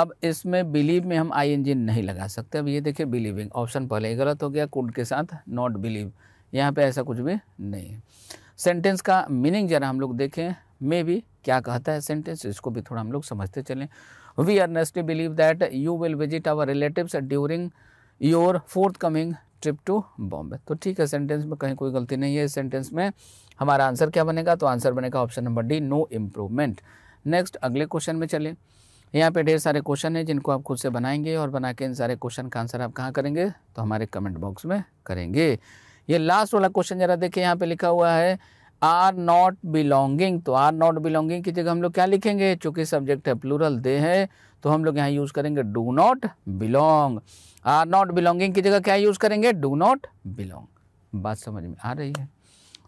अब इसमें बिलीव में हम आई इंजिन नहीं लगा सकते अब ये देखिए बिलीविंग ऑप्शन पहले ही गलत हो गया कुड के साथ नॉट बिलीव यहाँ पे ऐसा कुछ भी नहीं है सेंटेंस का मीनिंग जरा हम लोग देखें मे भी क्या कहता है सेंटेंस इसको भी थोड़ा हम लोग समझते चलें We earnestly believe that you will visit our relatives during your forthcoming trip to Bombay तो ठीक है सेंटेंस में कहीं कोई गलती नहीं है इस सेंटेंस में हमारा आंसर क्या बनेगा तो आंसर बनेगा option number D no improvement next अगले क्वेश्चन में चले यहाँ पे ढेर सारे क्वेश्चन हैं जिनको आप खुद से बनाएंगे और बना के इन सारे क्वेश्चन का आंसर आप कहाँ करेंगे तो हमारे कमेंट बॉक्स में करेंगे ये लास्ट वाला क्वेश्चन जरा देखिए यहाँ पे लिखा हुआ है आर नॉट बिलोंगिंग तो आर नॉट बिलोंगिंग की जगह हम लोग क्या लिखेंगे चूंकि सब्जेक्ट है प्लूरल दे है तो हम लोग यहाँ यूज़ करेंगे do not belong are not belonging की जगह क्या यूज़ करेंगे डू नॉट बिलोंग बात समझ में आ रही है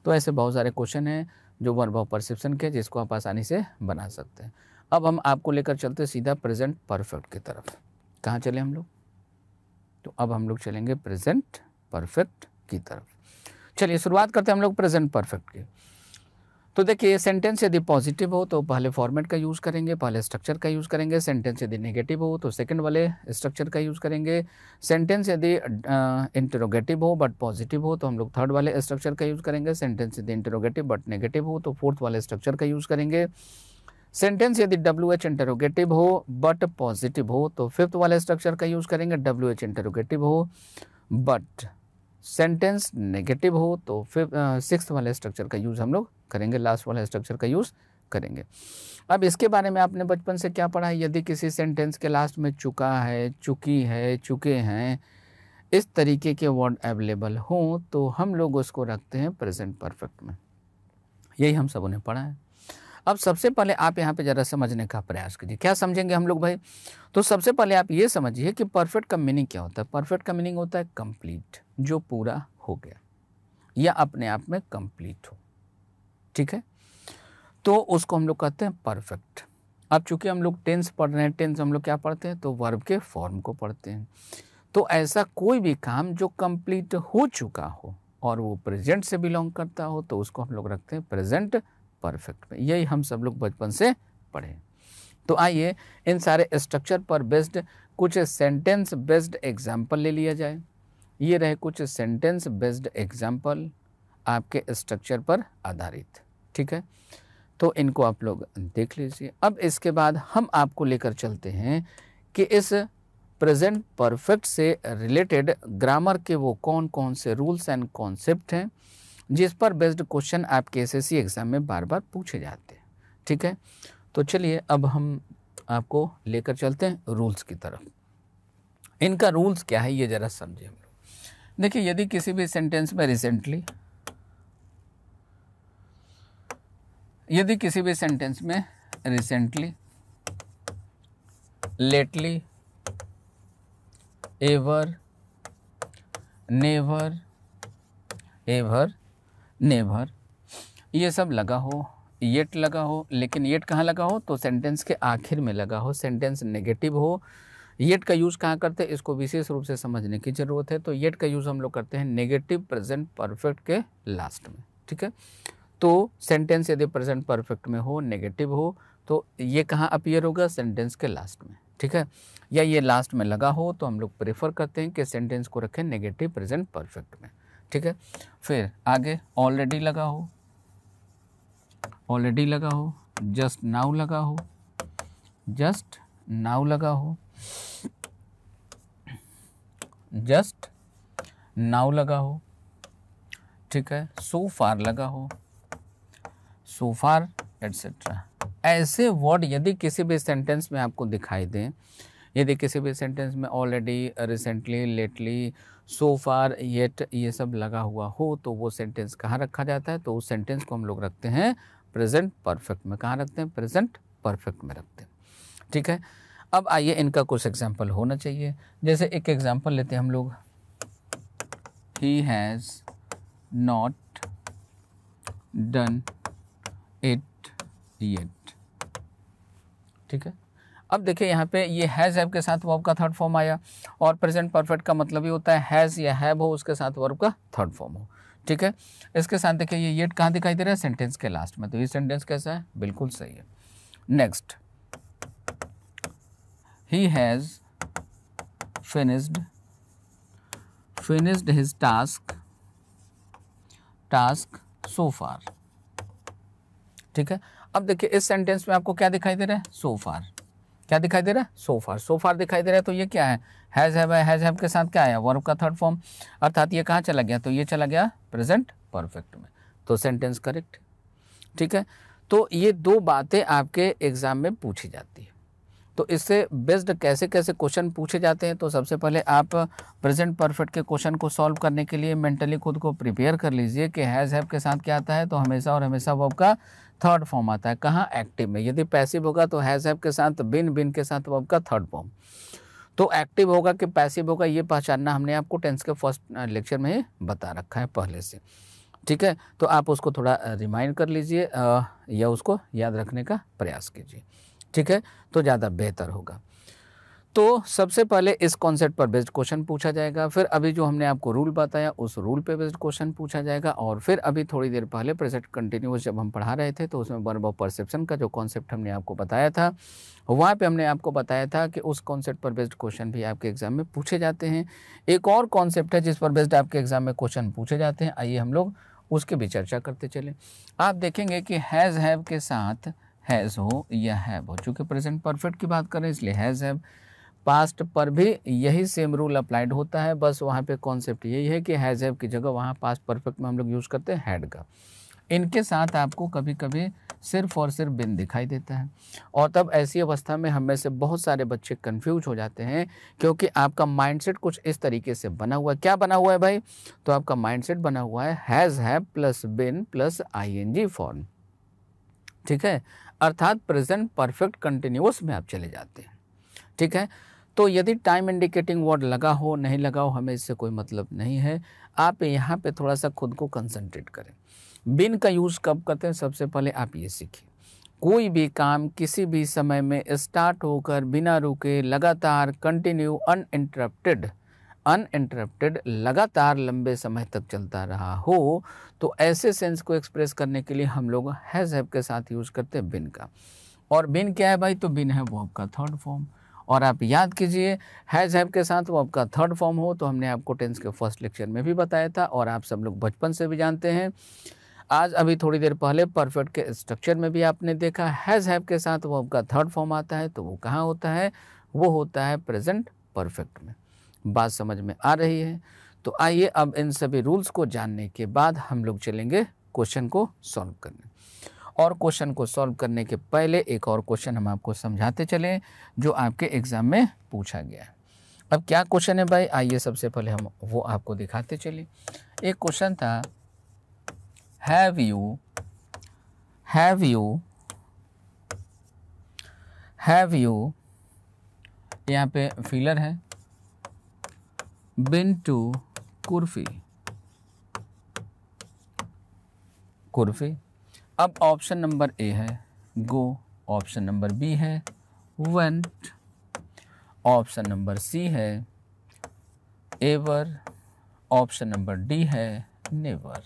तो ऐसे बहुत सारे क्वेश्चन हैं जो वन भाव परसेप्शन के जिसको आप आसानी से बना सकते हैं अब हम आपको लेकर चलते सीधा प्रेजेंट परफेक्ट की तरफ कहाँ चले हम लोग तो अब हम लोग चलेंगे प्रेजेंट परफेक्ट की तरफ चलिए शुरुआत करते हैं हम लोग प्रेजेंट परफेक्ट की तो देखिए सेंटेंस यदि पॉजिटिव हो तो पहले फॉर्मेट का यूज़ करेंगे पहले स्ट्रक्चर का यूज़ करेंगे सेंटेंस यदि नेगेटिव हो तो सेकंड वाले स्ट्रक्चर का यूज़ करेंगे सेंटेंस यदि इंटरोगेटिव हो बट पॉजिटिव हो तो हम लोग थर्ड वाले स्ट्रक्चर का यूज़ करेंगे सेंटेंस यदि इंटरोगेटिव बट नेगेटिव हो तो फोर्थ वाले स्ट्रक्चर का यूज़ करेंगे सेंटेंस यदि डब्ल्यू एच इंटरोगेटिव हो बट पॉजिटिव हो तो फिफ्थ वाले स्ट्रक्चर का यूज़ करेंगे डब्ल्यू एच इंटरोगेटिव हो बट सेंटेंस नेगेटिव हो तो फिफ सिक्स वाले स्ट्रक्चर का यूज़ हम लोग करेंगे लास्ट वाला स्ट्रक्चर का यूज़ करेंगे अब इसके बारे में आपने बचपन से क्या पढ़ा है यदि किसी सेंटेंस के लास्ट में चुका है चुकी है चुके हैं इस तरीके के वर्ड अवेलेबल हों तो हम लोग उसको रखते हैं प्रेजेंट परफेक्ट में यही हम सब उन्हें पढ़ा है अब सबसे पहले आप यहाँ पे ज़रा समझने का प्रयास कीजिए क्या समझेंगे हम लोग भाई तो सबसे पहले आप ये समझिए कि परफेक्ट का मीनिंग क्या होता है परफेक्ट का मीनिंग होता है कंप्लीट जो पूरा हो गया या अपने आप में कंप्लीट हो ठीक है तो उसको हम लोग कहते हैं परफेक्ट अब चूंकि हम लोग टेंस पढ़ रहे हैं टेंस हम लोग क्या पढ़ते हैं तो वर्ब के फॉर्म को पढ़ते हैं तो ऐसा कोई भी काम जो कंप्लीट हो चुका हो और वो प्रेजेंट से बिलोंग करता हो तो उसको हम लोग रखते हैं प्रेजेंट परफेक्ट में यही हम सब लोग बचपन से पढ़े तो आइए इन सारे स्ट्रक्चर पर बेस्ड कुछ सेंटेंस बेस्ड एग्जाम्पल ले लिया जाए ये रहे कुछ सेंटेंस बेस्ड एग्जाम्पल आपके स्ट्रक्चर पर आधारित ठीक है तो इनको आप लोग देख लीजिए अब इसके बाद हम आपको लेकर चलते हैं कि इस प्रेजेंट परफेक्ट से रिलेटेड ग्रामर के वो कौन कौन से रूल्स एंड कॉन्सेप्ट हैं जिस पर बेस्ड क्वेश्चन आपके एस एग्ज़ाम में बार बार पूछे जाते हैं ठीक है तो चलिए अब हम आपको लेकर चलते हैं रूल्स की तरफ इनका रूल्स क्या है ये ज़रा समझें हम लोग देखिए यदि किसी भी सेंटेंस में रिसेंटली यदि किसी भी सेंटेंस में recently lately ever never ever never ये सब लगा हो येट लगा हो लेकिन येट कहाँ लगा हो तो सेंटेंस के आखिर में लगा हो सेंटेंस नेगेटिव हो येट का यूज़ कहाँ करते हैं इसको विशेष रूप से समझने की ज़रूरत है तो येट का यूज़ हम लोग करते हैं नेगेटिव प्रेजेंट परफेक्ट के लास्ट में ठीक है तो सेंटेंस यदि प्रेजेंट परफेक्ट में हो नेगेटिव हो तो ये कहाँ अपियर होगा सेंटेंस के लास्ट में ठीक है या ये लास्ट में लगा हो तो हम लोग प्रेफर करते हैं कि सेंटेंस को रखें नेगेटिव प्रेजेंट परफेक्ट में ठीक है फिर आगे ऑलरेडी लगा हो ऑलरेडी लगा हो जस्ट नाउ लगा हो जस्ट नाउ लगा हो जस्ट नाउ लगा हो ठीक है सो फार लगा हो सो फार एट्सेट्रा ऐसे वर्ड यदि किसी भी सेंटेंस में आपको दिखाई दें यदि किसी भी सेंटेंस में already recently lately so far yet ये सब लगा हुआ हो तो वो सेंटेंस कहाँ रखा जाता है तो उस सेंटेंस को हम लोग रखते हैं प्रेजेंट परफेक्ट में कहाँ रखते हैं प्रेजेंट परफेक्ट में रखते हैं ठीक है अब आइए इनका कुछ एग्जाम्पल होना चाहिए जैसे एक एग्जाम्पल लेते हैं हम लोग ही has not done it yet ठीक है अब देखिए यहाँ पे ये हैज़ हैव के साथ वर्ब का थर्ड फॉर्म आया और प्रेजेंट परफेक्ट का मतलब ये होता है हैज़ या हैव हो उसके साथ वर्ब का थर्ड फॉर्म हो ठीक है इसके साथ देखिए ये येट कहाँ दिखाई दे रहा है सेंटेंस के लास्ट में तो ये सेंटेंस कैसा है बिल्कुल सही है next he has finished finished his task task so far ठीक है अब देखिए इस सेंटेंस में आपको क्या दिखाई दे रहा है सो so फार क्या दिखाई दे रहा है सो फार सो फार दिखाई दे रहा है तो ये क्या है हैज़ हैव हैज़ हैव के साथ क्या आया वर्ब का थर्ड फॉर्म अर्थात ये कहाँ चला गया तो ये चला गया प्रेजेंट परफेक्ट में तो सेंटेंस करेक्ट ठीक है तो ये दो बातें आपके एग्ज़ाम में पूछी जाती है तो इससे बेस्ड कैसे कैसे क्वेश्चन पूछे जाते हैं तो सबसे पहले आप प्रेजेंट परफेक्ट के क्वेश्चन को सॉल्व करने के लिए मेंटली खुद को प्रिपेयर कर लीजिए कि हैज़ हैव के साथ क्या आता है तो हमेशा और हमेशा वर्ब का थर्ड फॉर्म आता है कहाँ एक्टिव में यदि पैसिव होगा तो हैज़ हैव के साथ बिन बिन के साथ वर्ब का थर्ड फॉर्म तो एक्टिव होगा कि पैसिव होगा ये पहचानना हमने आपको टेंथ के फर्स्ट लेक्चर में ही बता रखा है पहले से ठीक है तो आप उसको थोड़ा रिमाइंड कर लीजिए या उसको याद रखने का प्रयास कीजिए ठीक है तो ज़्यादा बेहतर होगा तो सबसे पहले इस कॉन्सेप्ट पर बेस्ड क्वेश्चन पूछा जाएगा फिर अभी जो हमने आपको रूल बताया उस रूल पे बेस्ड क्वेश्चन पूछा जाएगा और फिर अभी थोड़ी देर पहले प्रेजेंट कंटिन्यूस जब हम पढ़ा रहे थे तो उसमें वर्ब ऑफ परसेप्शन का जो कॉन्सेप्ट हमने आपको बताया था वहाँ पे हमने आपको बताया था कि उस कॉन्सेप्ट पर बेस्ड क्वेश्चन भी आपके एग्जाम में पूछे जाते हैं एक और कॉन्सेप्ट है जिस पर बेस्ड आपके एग्जाम में क्वेश्चन पूछे जाते हैं आइए हम लोग उसके भी चर्चा करते चले आप देखेंगे कि हैज़ हैव के साथ हैज़ हो या हैव हो चूँकि प्रेजेंट परफेक्ट की बात करें इसलिए हैज़ हैव पास्ट पर भी यही सेम रूल अप्लाइड होता है बस वहाँ पे कॉन्सेप्ट यही है कि हैज़ हैव की जगह वहाँ पास्ट परफेक्ट में हम लोग यूज़ करते हैं हैड का इनके साथ आपको कभी कभी सिर्फ और सिर्फ बिन दिखाई देता है और तब ऐसी अवस्था में हम में से बहुत सारे बच्चे कंफ्यूज हो जाते हैं क्योंकि आपका माइंडसेट कुछ इस तरीके से बना हुआ है क्या बना हुआ है भाई तो आपका माइंडसेट बना हुआ है has have plus been plus I form ठीक है अर्थात प्रेजेंट परफेक्ट कंटिन्यूस में आप चले जाते हैं ठीक है तो यदि टाइम इंडिकेटिंग वर्ड लगा हो नहीं लगा हो हमें इससे कोई मतलब नहीं है आप यहाँ पे थोड़ा सा खुद को कंसंट्रेट करें बिन का यूज़ कब करते हैं सबसे पहले आप ये सीखें कोई भी काम किसी भी समय में स्टार्ट होकर बिना रुके लगातार कंटिन्यू इंटरप्टेड अनइंटरप्टेड लगातार लंबे समय तक चलता रहा हो तो ऐसे सेंस को एक्सप्रेस करने के लिए हम लोग हैज़ हैव के साथ यूज़ करते हैं बिन का और बिन क्या है भाई तो बिन है वो आपका थर्ड फॉर्म और आप याद कीजिए हैज़ हैव के साथ वो आपका थर्ड फॉर्म हो तो हमने आपको टेंस के फर्स्ट लेक्चर में भी बताया था और आप सब लोग बचपन से भी जानते हैं आज अभी थोड़ी देर पहले परफेक्ट के स्ट्रक्चर में भी आपने देखा हैज़ हैव के साथ वो आपका थर्ड फॉर्म आता है तो वो कहाँ होता है वो होता है प्रेजेंट परफेक्ट में बात समझ में आ रही है तो आइए अब इन सभी रूल्स को जानने के बाद हम लोग चलेंगे क्वेश्चन को सॉल्व करने और क्वेश्चन को सॉल्व करने के पहले एक और क्वेश्चन हम आपको समझाते चलें जो आपके एग्ज़ाम में पूछा गया है अब क्या क्वेश्चन है भाई आइए सबसे पहले हम वो आपको दिखाते चले एक क्वेश्चन था have you have you have you यहाँ पे फीलर है बिन टू कुर्फी कुर्फी अब ऑप्शन नंबर ए है गो ऑप्शन नंबर बी है वेंट ऑप्शन नंबर सी है एवर ऑप्शन नंबर डी है नेवर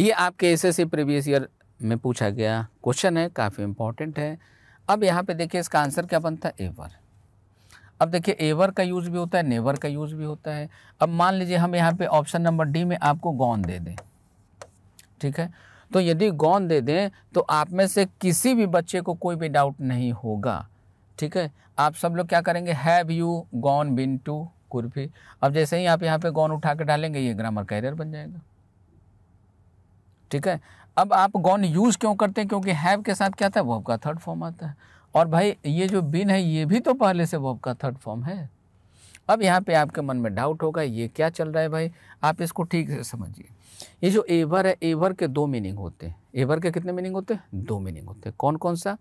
ये आपके एस एस प्रीवियस ईयर में पूछा गया क्वेश्चन है काफ़ी इंपॉर्टेंट है अब यहाँ पे देखिए इसका आंसर क्या बनता है एवर अब देखिए एवर का यूज़ भी होता है नेवर का यूज़ भी होता है अब मान लीजिए हम यहाँ पे ऑप्शन नंबर डी में आपको गौन दे दें ठीक है तो यदि गौन दे दें तो आप में से किसी भी बच्चे को कोई भी डाउट नहीं होगा ठीक है आप सब लोग क्या करेंगे have you gone been to कुर्फी अब जैसे ही आप यहाँ पे गौन उठा के डालेंगे ये ग्रामर कैरियर बन जाएगा ठीक है अब आप गौन यूज़ क्यों करते हैं क्योंकि हैव के साथ क्या था वो का थर्ड फॉर्म आता है और भाई ये जो बिन है ये भी तो पहले से वर्ब का थर्ड फॉर्म है अब यहाँ पे आपके मन में डाउट होगा ये क्या चल रहा है भाई आप इसको ठीक से समझिए ये जो एवर है एवर के दो मीनिंग होते हैं एवर के कितने मीनिंग होते हैं दो मीनिंग होते हैं कौन कौन सा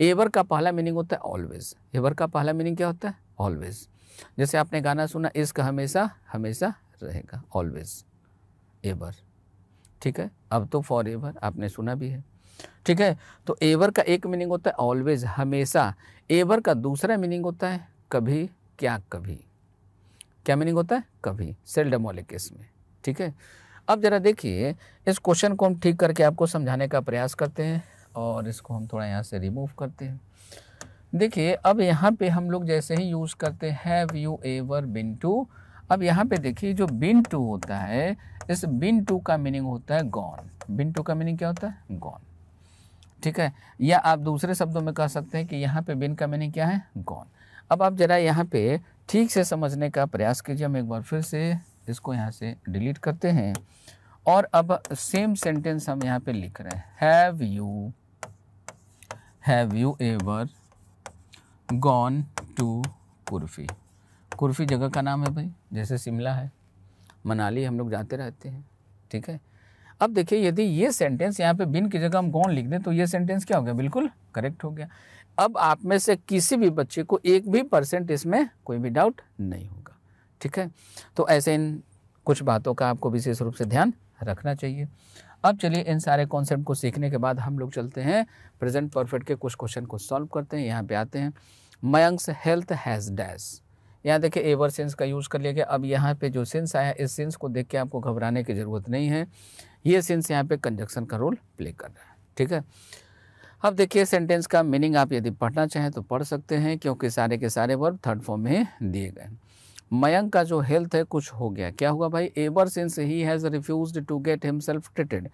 एवर का पहला मीनिंग होता है ऑलवेज एवर का पहला मीनिंग क्या होता है ऑलवेज जैसे आपने गाना सुना इश्क हमेशा हमेशा रहेगा ऑलवेज एवर ठीक है अब तो फॉर एवर आपने सुना भी है ठीक है तो एवर का एक मीनिंग होता है ऑलवेज हमेशा एवर का दूसरा मीनिंग होता है कभी क्या कभी क्या मीनिंग होता है कभी सेल्डम वाले केस में ठीक है अब ज़रा देखिए इस क्वेश्चन को हम ठीक करके आपको समझाने का प्रयास करते हैं और इसको हम थोड़ा यहाँ से रिमूव करते हैं देखिए अब यहाँ पे हम लोग जैसे ही यूज़ करते have you ever been to अब यहाँ पे देखिए जो बिन टू होता है इस बिन टू का मीनिंग होता है गॉन बिन टू का मीनिंग क्या होता है गॉन ठीक है या आप दूसरे शब्दों में कह सकते हैं कि यहाँ पे बिन का मीनिंग क्या है गॉन अब आप ज़रा यहाँ पे ठीक से समझने का प्रयास कीजिए हम एक बार फिर से इसको यहाँ से डिलीट करते हैं और अब सेम सेंटेंस हम यहाँ पे लिख रहे हैं have you have you ever gone to कुर्फी कुर्फी जगह का नाम है भाई जैसे शिमला है मनाली हम लोग जाते रहते हैं ठीक है अब देखिए यदि ये सेंटेंस यहाँ पे बिन की जगह हम गौन लिख दें तो ये सेंटेंस क्या हो गया बिल्कुल करेक्ट हो गया अब आप में से किसी भी बच्चे को एक भी परसेंट इसमें कोई भी डाउट नहीं होगा ठीक है तो ऐसे इन कुछ बातों का आपको विशेष रूप से ध्यान रखना चाहिए अब चलिए इन सारे कॉन्सेप्ट को सीखने के बाद हम लोग चलते हैं प्रेजेंट परफेक्ट के कुछ क्वेश्चन को सॉल्व करते हैं यहाँ पे आते हैं मयंक्स हेल्थ हैज़ डैश यहाँ देखिए एवर सेंस का यूज़ कर लिया गया अब यहाँ पे जो सेंस आया इस सेंस को देख के आपको घबराने की ज़रूरत नहीं है ये सेंस यहाँ पे कंजक्शन का रोल प्ले कर रहा है ठीक है अब देखिए सेंटेंस का मीनिंग आप यदि पढ़ना चाहें तो पढ़ सकते हैं क्योंकि सारे के सारे वर्ब थर्ड फॉर्म में दिए गए मयंक का जो हेल्थ है कुछ हो गया क्या हुआ भाई ever since he has refuse to get himself treated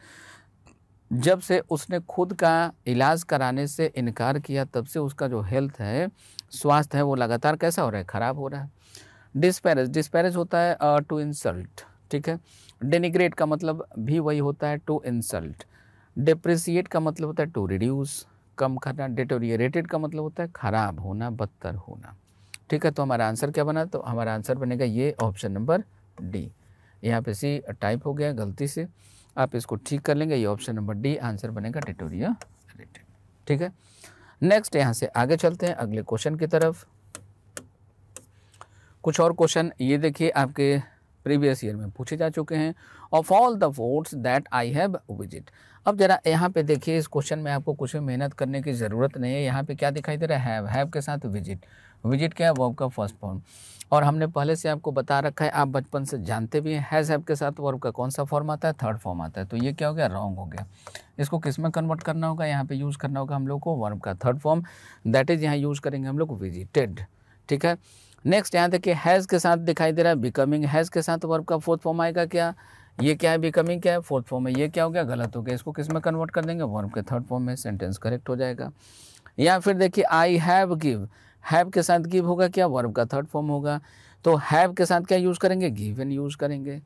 जब से उसने खुद का इलाज कराने से इनकार किया तब से उसका जो हेल्थ है स्वास्थ्य है वो लगातार कैसा हो रहा है ख़राब हो रहा है डिस्पैरेज डिस्पैरेज होता है टू uh, इंसल्ट ठीक है डेनिग्रेट का मतलब भी वही होता है टू इंसल्ट डिप्रिसिएट का मतलब होता है टू रिड्यूस कम करना डिटोरिएटेड का मतलब होता है ख़राब होना बदतर होना ठीक है तो हमारा आंसर क्या बना तो हमारा आंसर बनेगा ये ऑप्शन नंबर डी यहाँ पे सी टाइप हो गया गलती से आप इसको ठीक कर लेंगे ये ऑप्शन नंबर डी आंसर बनेगा डिटोरिया ठीक है नेक्स्ट यहाँ से आगे चलते हैं अगले क्वेश्चन की तरफ कुछ और क्वेश्चन ये देखिए आपके प्रीवियस ईयर में पूछे जा चुके हैं of all the forts that I have visit अब जरा यहाँ पे देखिए इस क्वेश्चन में आपको कुछ भी मेहनत करने की ज़रूरत नहीं है यहाँ पे क्या दिखाई दे रहा है हैव के साथ विजिट विजिट क्या है वर्ब का फर्स्ट फॉर्म और हमने पहले से आपको बता रखा है आप बचपन से जानते भी हैं हैज़ हैव के साथ वर्ब का कौन सा फॉर्म आता है थर्ड फॉर्म आता है तो ये क्या हो गया रॉन्ग हो गया इसको किस में कन्वर्ट करना होगा यहाँ पे यूज़ करना होगा हम लोग को वर्ब का थर्ड फॉर्म दैट इज़ यहाँ यूज़ करेंगे हम लोग विजिटेड ठीक है नेक्स्ट यहाँ देखिए हैज़ के साथ दिखाई दे रहा है बिकमिंग हैज़ के साथ वर्ब तो का फोर्थ फॉर्म आएगा क्या ये क्या है बिकमिंग क्या है फोर्थ फॉर्म में ये क्या हो गया गलत हो गया इसको किस में कन्वर्ट कर देंगे वर्ब के थर्ड फॉर्म में सेंटेंस करेक्ट हो जाएगा या फिर देखिए आई हैव गिव हैव के साथ गिव होगा क्या वर्ब का थर्ड फॉर्म होगा तो हैव के साथ क्या यूज़ करेंगे गिव इन यूज़ करेंगे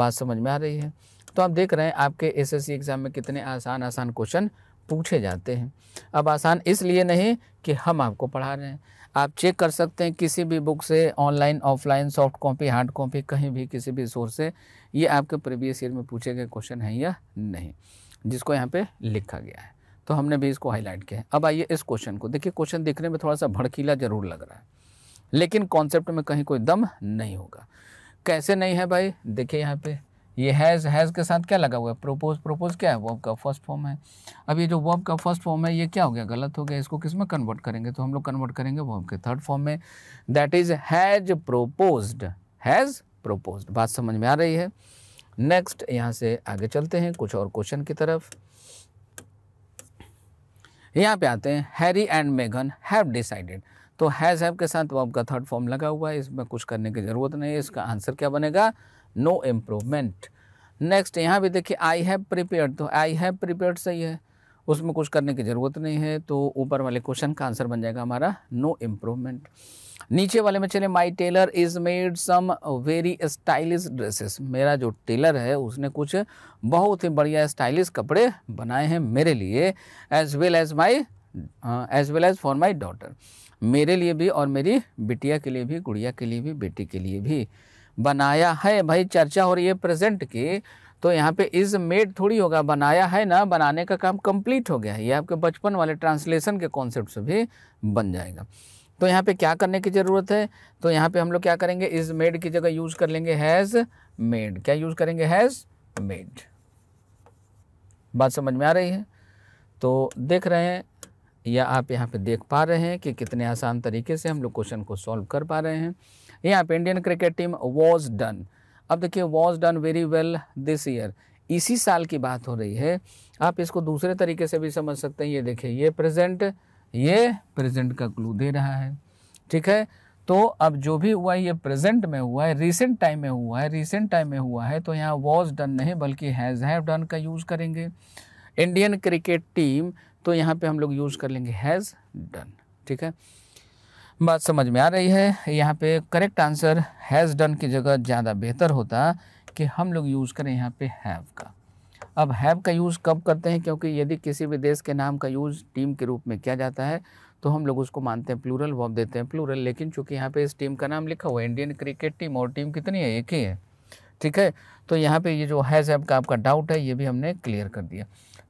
बात समझ में आ रही है तो आप देख रहे हैं आपके सी एग्ज़ाम में कितने आसान आसान क्वेश्चन पूछे जाते हैं अब आसान इसलिए नहीं कि हम आपको पढ़ा रहे हैं आप चेक कर सकते हैं किसी भी बुक से online offline soft copy hard copy कहीं भी किसी भी सोर्स से ये आपके प्रीवियस ईयर में पूछे गए क्वेश्चन हैं या नहीं जिसको यहाँ पे लिखा गया है तो हमने भी इसको हाईलाइट किया है अब आइए इस क्वेश्चन को देखिए क्वेश्चन दिखने में थोड़ा सा भड़कीला जरूर लग रहा है लेकिन कॉन्सेप्ट में कहीं कोई दम नहीं होगा कैसे नहीं है भाई देखिए यहाँ पे ये हैज़ हैज़ के साथ क्या लगा हुआ है प्रोपोज प्रोपोज क्या है वर्ब का फर्स्ट फॉर्म है अब ये जो वर्ब का फर्स्ट फॉर्म है ये क्या हो गया गलत हो गया इसको किस में कन्वर्ट करेंगे तो हम लोग कन्वर्ट करेंगे वर्ब के थर्ड फॉर्म में that is has proposed has proposed बात समझ में आ रही है नेक्स्ट यहाँ से आगे चलते हैं कुछ और क्वेश्चन की तरफ यहाँ पे आते हैं हैरी एंड मेघन हैव डिसाइडेड तो हैज़ हैव के साथ वर्ब का थर्ड फॉर्म लगा हुआ है इसमें कुछ करने की ज़रूरत नहीं है इसका आंसर क्या बनेगा नो इम्प्रूवमेंट नेक्स्ट यहाँ भी देखिए आई हैव प्रिपेयर तो आई हैव प्रिपेयर्ड सही है उसमें कुछ करने की ज़रूरत नहीं है तो ऊपर वाले क्वेश्चन का आंसर बन जाएगा हमारा नो इम्प्रूवमेंट नीचे वाले में चले my tailor is made some very stylish dresses मेरा जो टेलर है उसने कुछ बहुत ही बढ़िया स्टाइलिश कपड़े बनाए हैं मेरे लिए as well as my as well as for my daughter मेरे लिए भी और मेरी बिटिया के लिए भी गुड़िया के लिए भी बेटी के लिए भी बनाया है भाई चर्चा हो रही है प्रेजेंट की तो यहाँ पे इज़ मेड थोड़ी होगा बनाया है ना बनाने का काम कंप्लीट हो गया है ये आपके बचपन वाले ट्रांसलेशन के कॉन्सेप्ट से भी बन जाएगा तो यहाँ पे क्या करने की ज़रूरत है तो यहाँ पे हम लोग क्या करेंगे इज़ मेड की जगह यूज़ कर लेंगे हैज़ मेड क्या यूज़ करेंगे हैज़ मेड बात समझ में आ रही है तो देख रहे हैं या आप यहाँ पे देख पा रहे हैं कि कितने आसान तरीके से हम लोग क्वेश्चन को सॉल्व कर पा रहे हैं यहाँ पे Indian cricket team was done अब देखिए was done very well this year इसी साल की बात हो रही है आप इसको दूसरे तरीके से भी समझ सकते हैं ये देखिए ये प्रेजेंट ये प्रेजेंट का क्लू दे रहा है ठीक है तो अब जो भी हुआ है ये प्रेजेंट में हुआ है रिसेंट टाइम में हुआ है रिसेंट टाइम में हुआ है तो यहाँ वॉज डन नहीं बल्कि हैज़ हैव डन का यूज़ करेंगे इंडियन क्रिकेट टीम तो यहाँ पे हम लोग यूज़ कर लेंगे हैज़ डन ठीक है बात समझ में आ रही है यहाँ पे करेक्ट आंसर हैज़ डन की जगह ज़्यादा बेहतर होता कि हम लोग यूज़ करें यहाँ पे हैव का अब हैव का यूज़ कब करते हैं क्योंकि यदि किसी भी देश के नाम का यूज़ टीम के रूप में किया जाता है तो हम लोग उसको मानते हैं प्लूरल वॉब देते हैं प्लूरल लेकिन चूँकि यहाँ पे इस टीम का नाम लिखा हुआ है इंडियन क्रिकेट टीम और टीम कितनी है एक ही है ठीक है तो यहाँ पे ये जो हैज़ हैव का आपका डाउट है ये भी हमने क्लियर कर दिया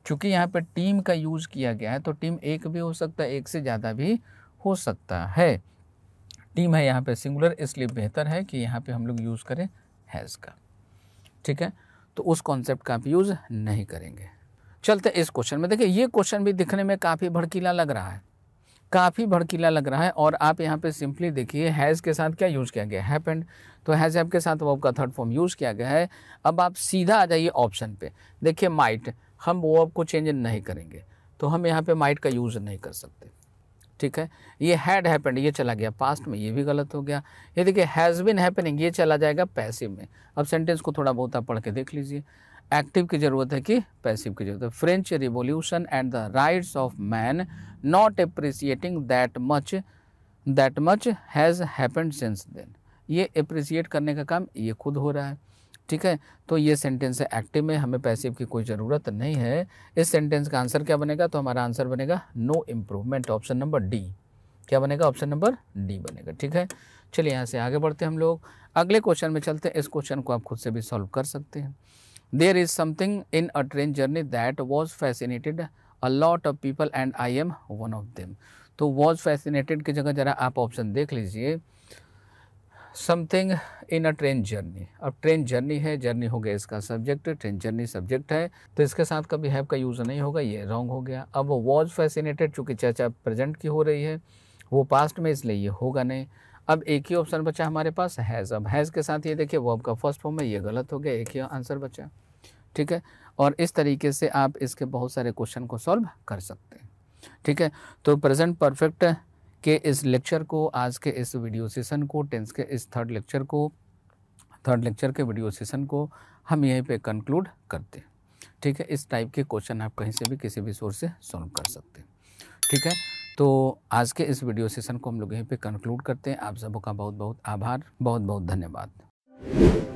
चूँकि यहाँ पर टीम का यूज़ किया गया है तो टीम एक भी हो सकता है एक से ज़्यादा भी हो सकता है टीम है यहाँ पे सिंगुलर इसलिए बेहतर है कि यहाँ पे हम लोग यूज़ करें हैज़ का ठीक है तो उस कॉन्सेप्ट का आप यूज़ नहीं करेंगे चलते इस क्वेश्चन में देखिए ये क्वेश्चन भी दिखने में काफ़ी भड़कीला लग रहा है काफ़ी भड़कीला लग रहा है और आप यहाँ पे सिंपली देखिए हैज़ के साथ क्या यूज़ किया गया है हैपेंड तो हैज़ हैप के साथ वर्ब का थर्ड फॉर्म यूज़ किया गया है अब आप सीधा आ जाइए ऑप्शन पे देखिए माइट हम वर्ब को चेंज नहीं करेंगे तो हम यहाँ पे माइट का यूज़ नहीं कर सकते ठीक है ये हैड हैपेंड ये चला गया पास्ट में ये भी गलत हो गया ये देखिए हैज़ बिन हैपनिंग ये चला जाएगा पैसिव में अब सेंटेंस को थोड़ा बहुत आप पढ़ के देख लीजिए एक्टिव की ज़रूरत है कि पैसिव की ज़रूरत है French revolution and the rights of man not appreciating that much that much has happened since then ये अप्रिसिएट करने का काम ये खुद हो रहा है ठीक है तो ये सेंटेंस है एक्टिव में हमें पैसिव की कोई ज़रूरत नहीं है इस सेंटेंस का आंसर क्या बनेगा तो हमारा आंसर बनेगा no improvement option number D क्या बनेगा ऑप्शन नंबर डी बनेगा ठीक है चलिए यहाँ से आगे बढ़ते हैं हम लोग अगले क्वेश्चन में चलते हैं इस क्वेश्चन को आप खुद से भी सॉल्व कर सकते हैं there is something in a train journey that was fascinated a lot of people and I am one of them तो वॉज फैसिनेटेड की जगह ज़रा आप ऑप्शन देख लीजिए something in a train journey अब ट्रेन जर्नी है जर्नी हो गया इसका सब्जेक्ट ट्रेन जर्नी सब्जेक्ट है तो इसके साथ कभी हैव का यूज़ नहीं होगा ये रॉन्ग हो गया अब वो वॉज फैसिनेटेड चूँकि चर्चा प्रेजेंट की हो रही है वो पास्ट में इसलिए ये होगा नहीं अब एक ही ऑप्शन बचा हमारे पास हैज़ अब हैज़ के साथ ये देखिए वो आपका फर्स्ट फॉर्म है ये गलत हो गया एक ही आंसर बचा ठीक है और इस तरीके से आप इसके बहुत सारे क्वेश्चन को सॉल्व कर सकते हैं ठीक है तो प्रेजेंट परफेक्ट के इस लेक्चर को आज के इस वीडियो सेशन को टेंस के इस थर्ड लेक्चर को थर्ड लेक्चर के वीडियो सेशन को हम यहीं पे कंक्लूड करते हैं ठीक है इस टाइप के क्वेश्चन आप कहीं से भी किसी भी सोर्स से सॉल्व कर सकते हैं ठीक है तो आज के इस वीडियो सेशन को हम लोग यहीं पे कंक्लूड करते हैं आप सबों का बहुत बहुत आभार बहुत बहुत धन्यवाद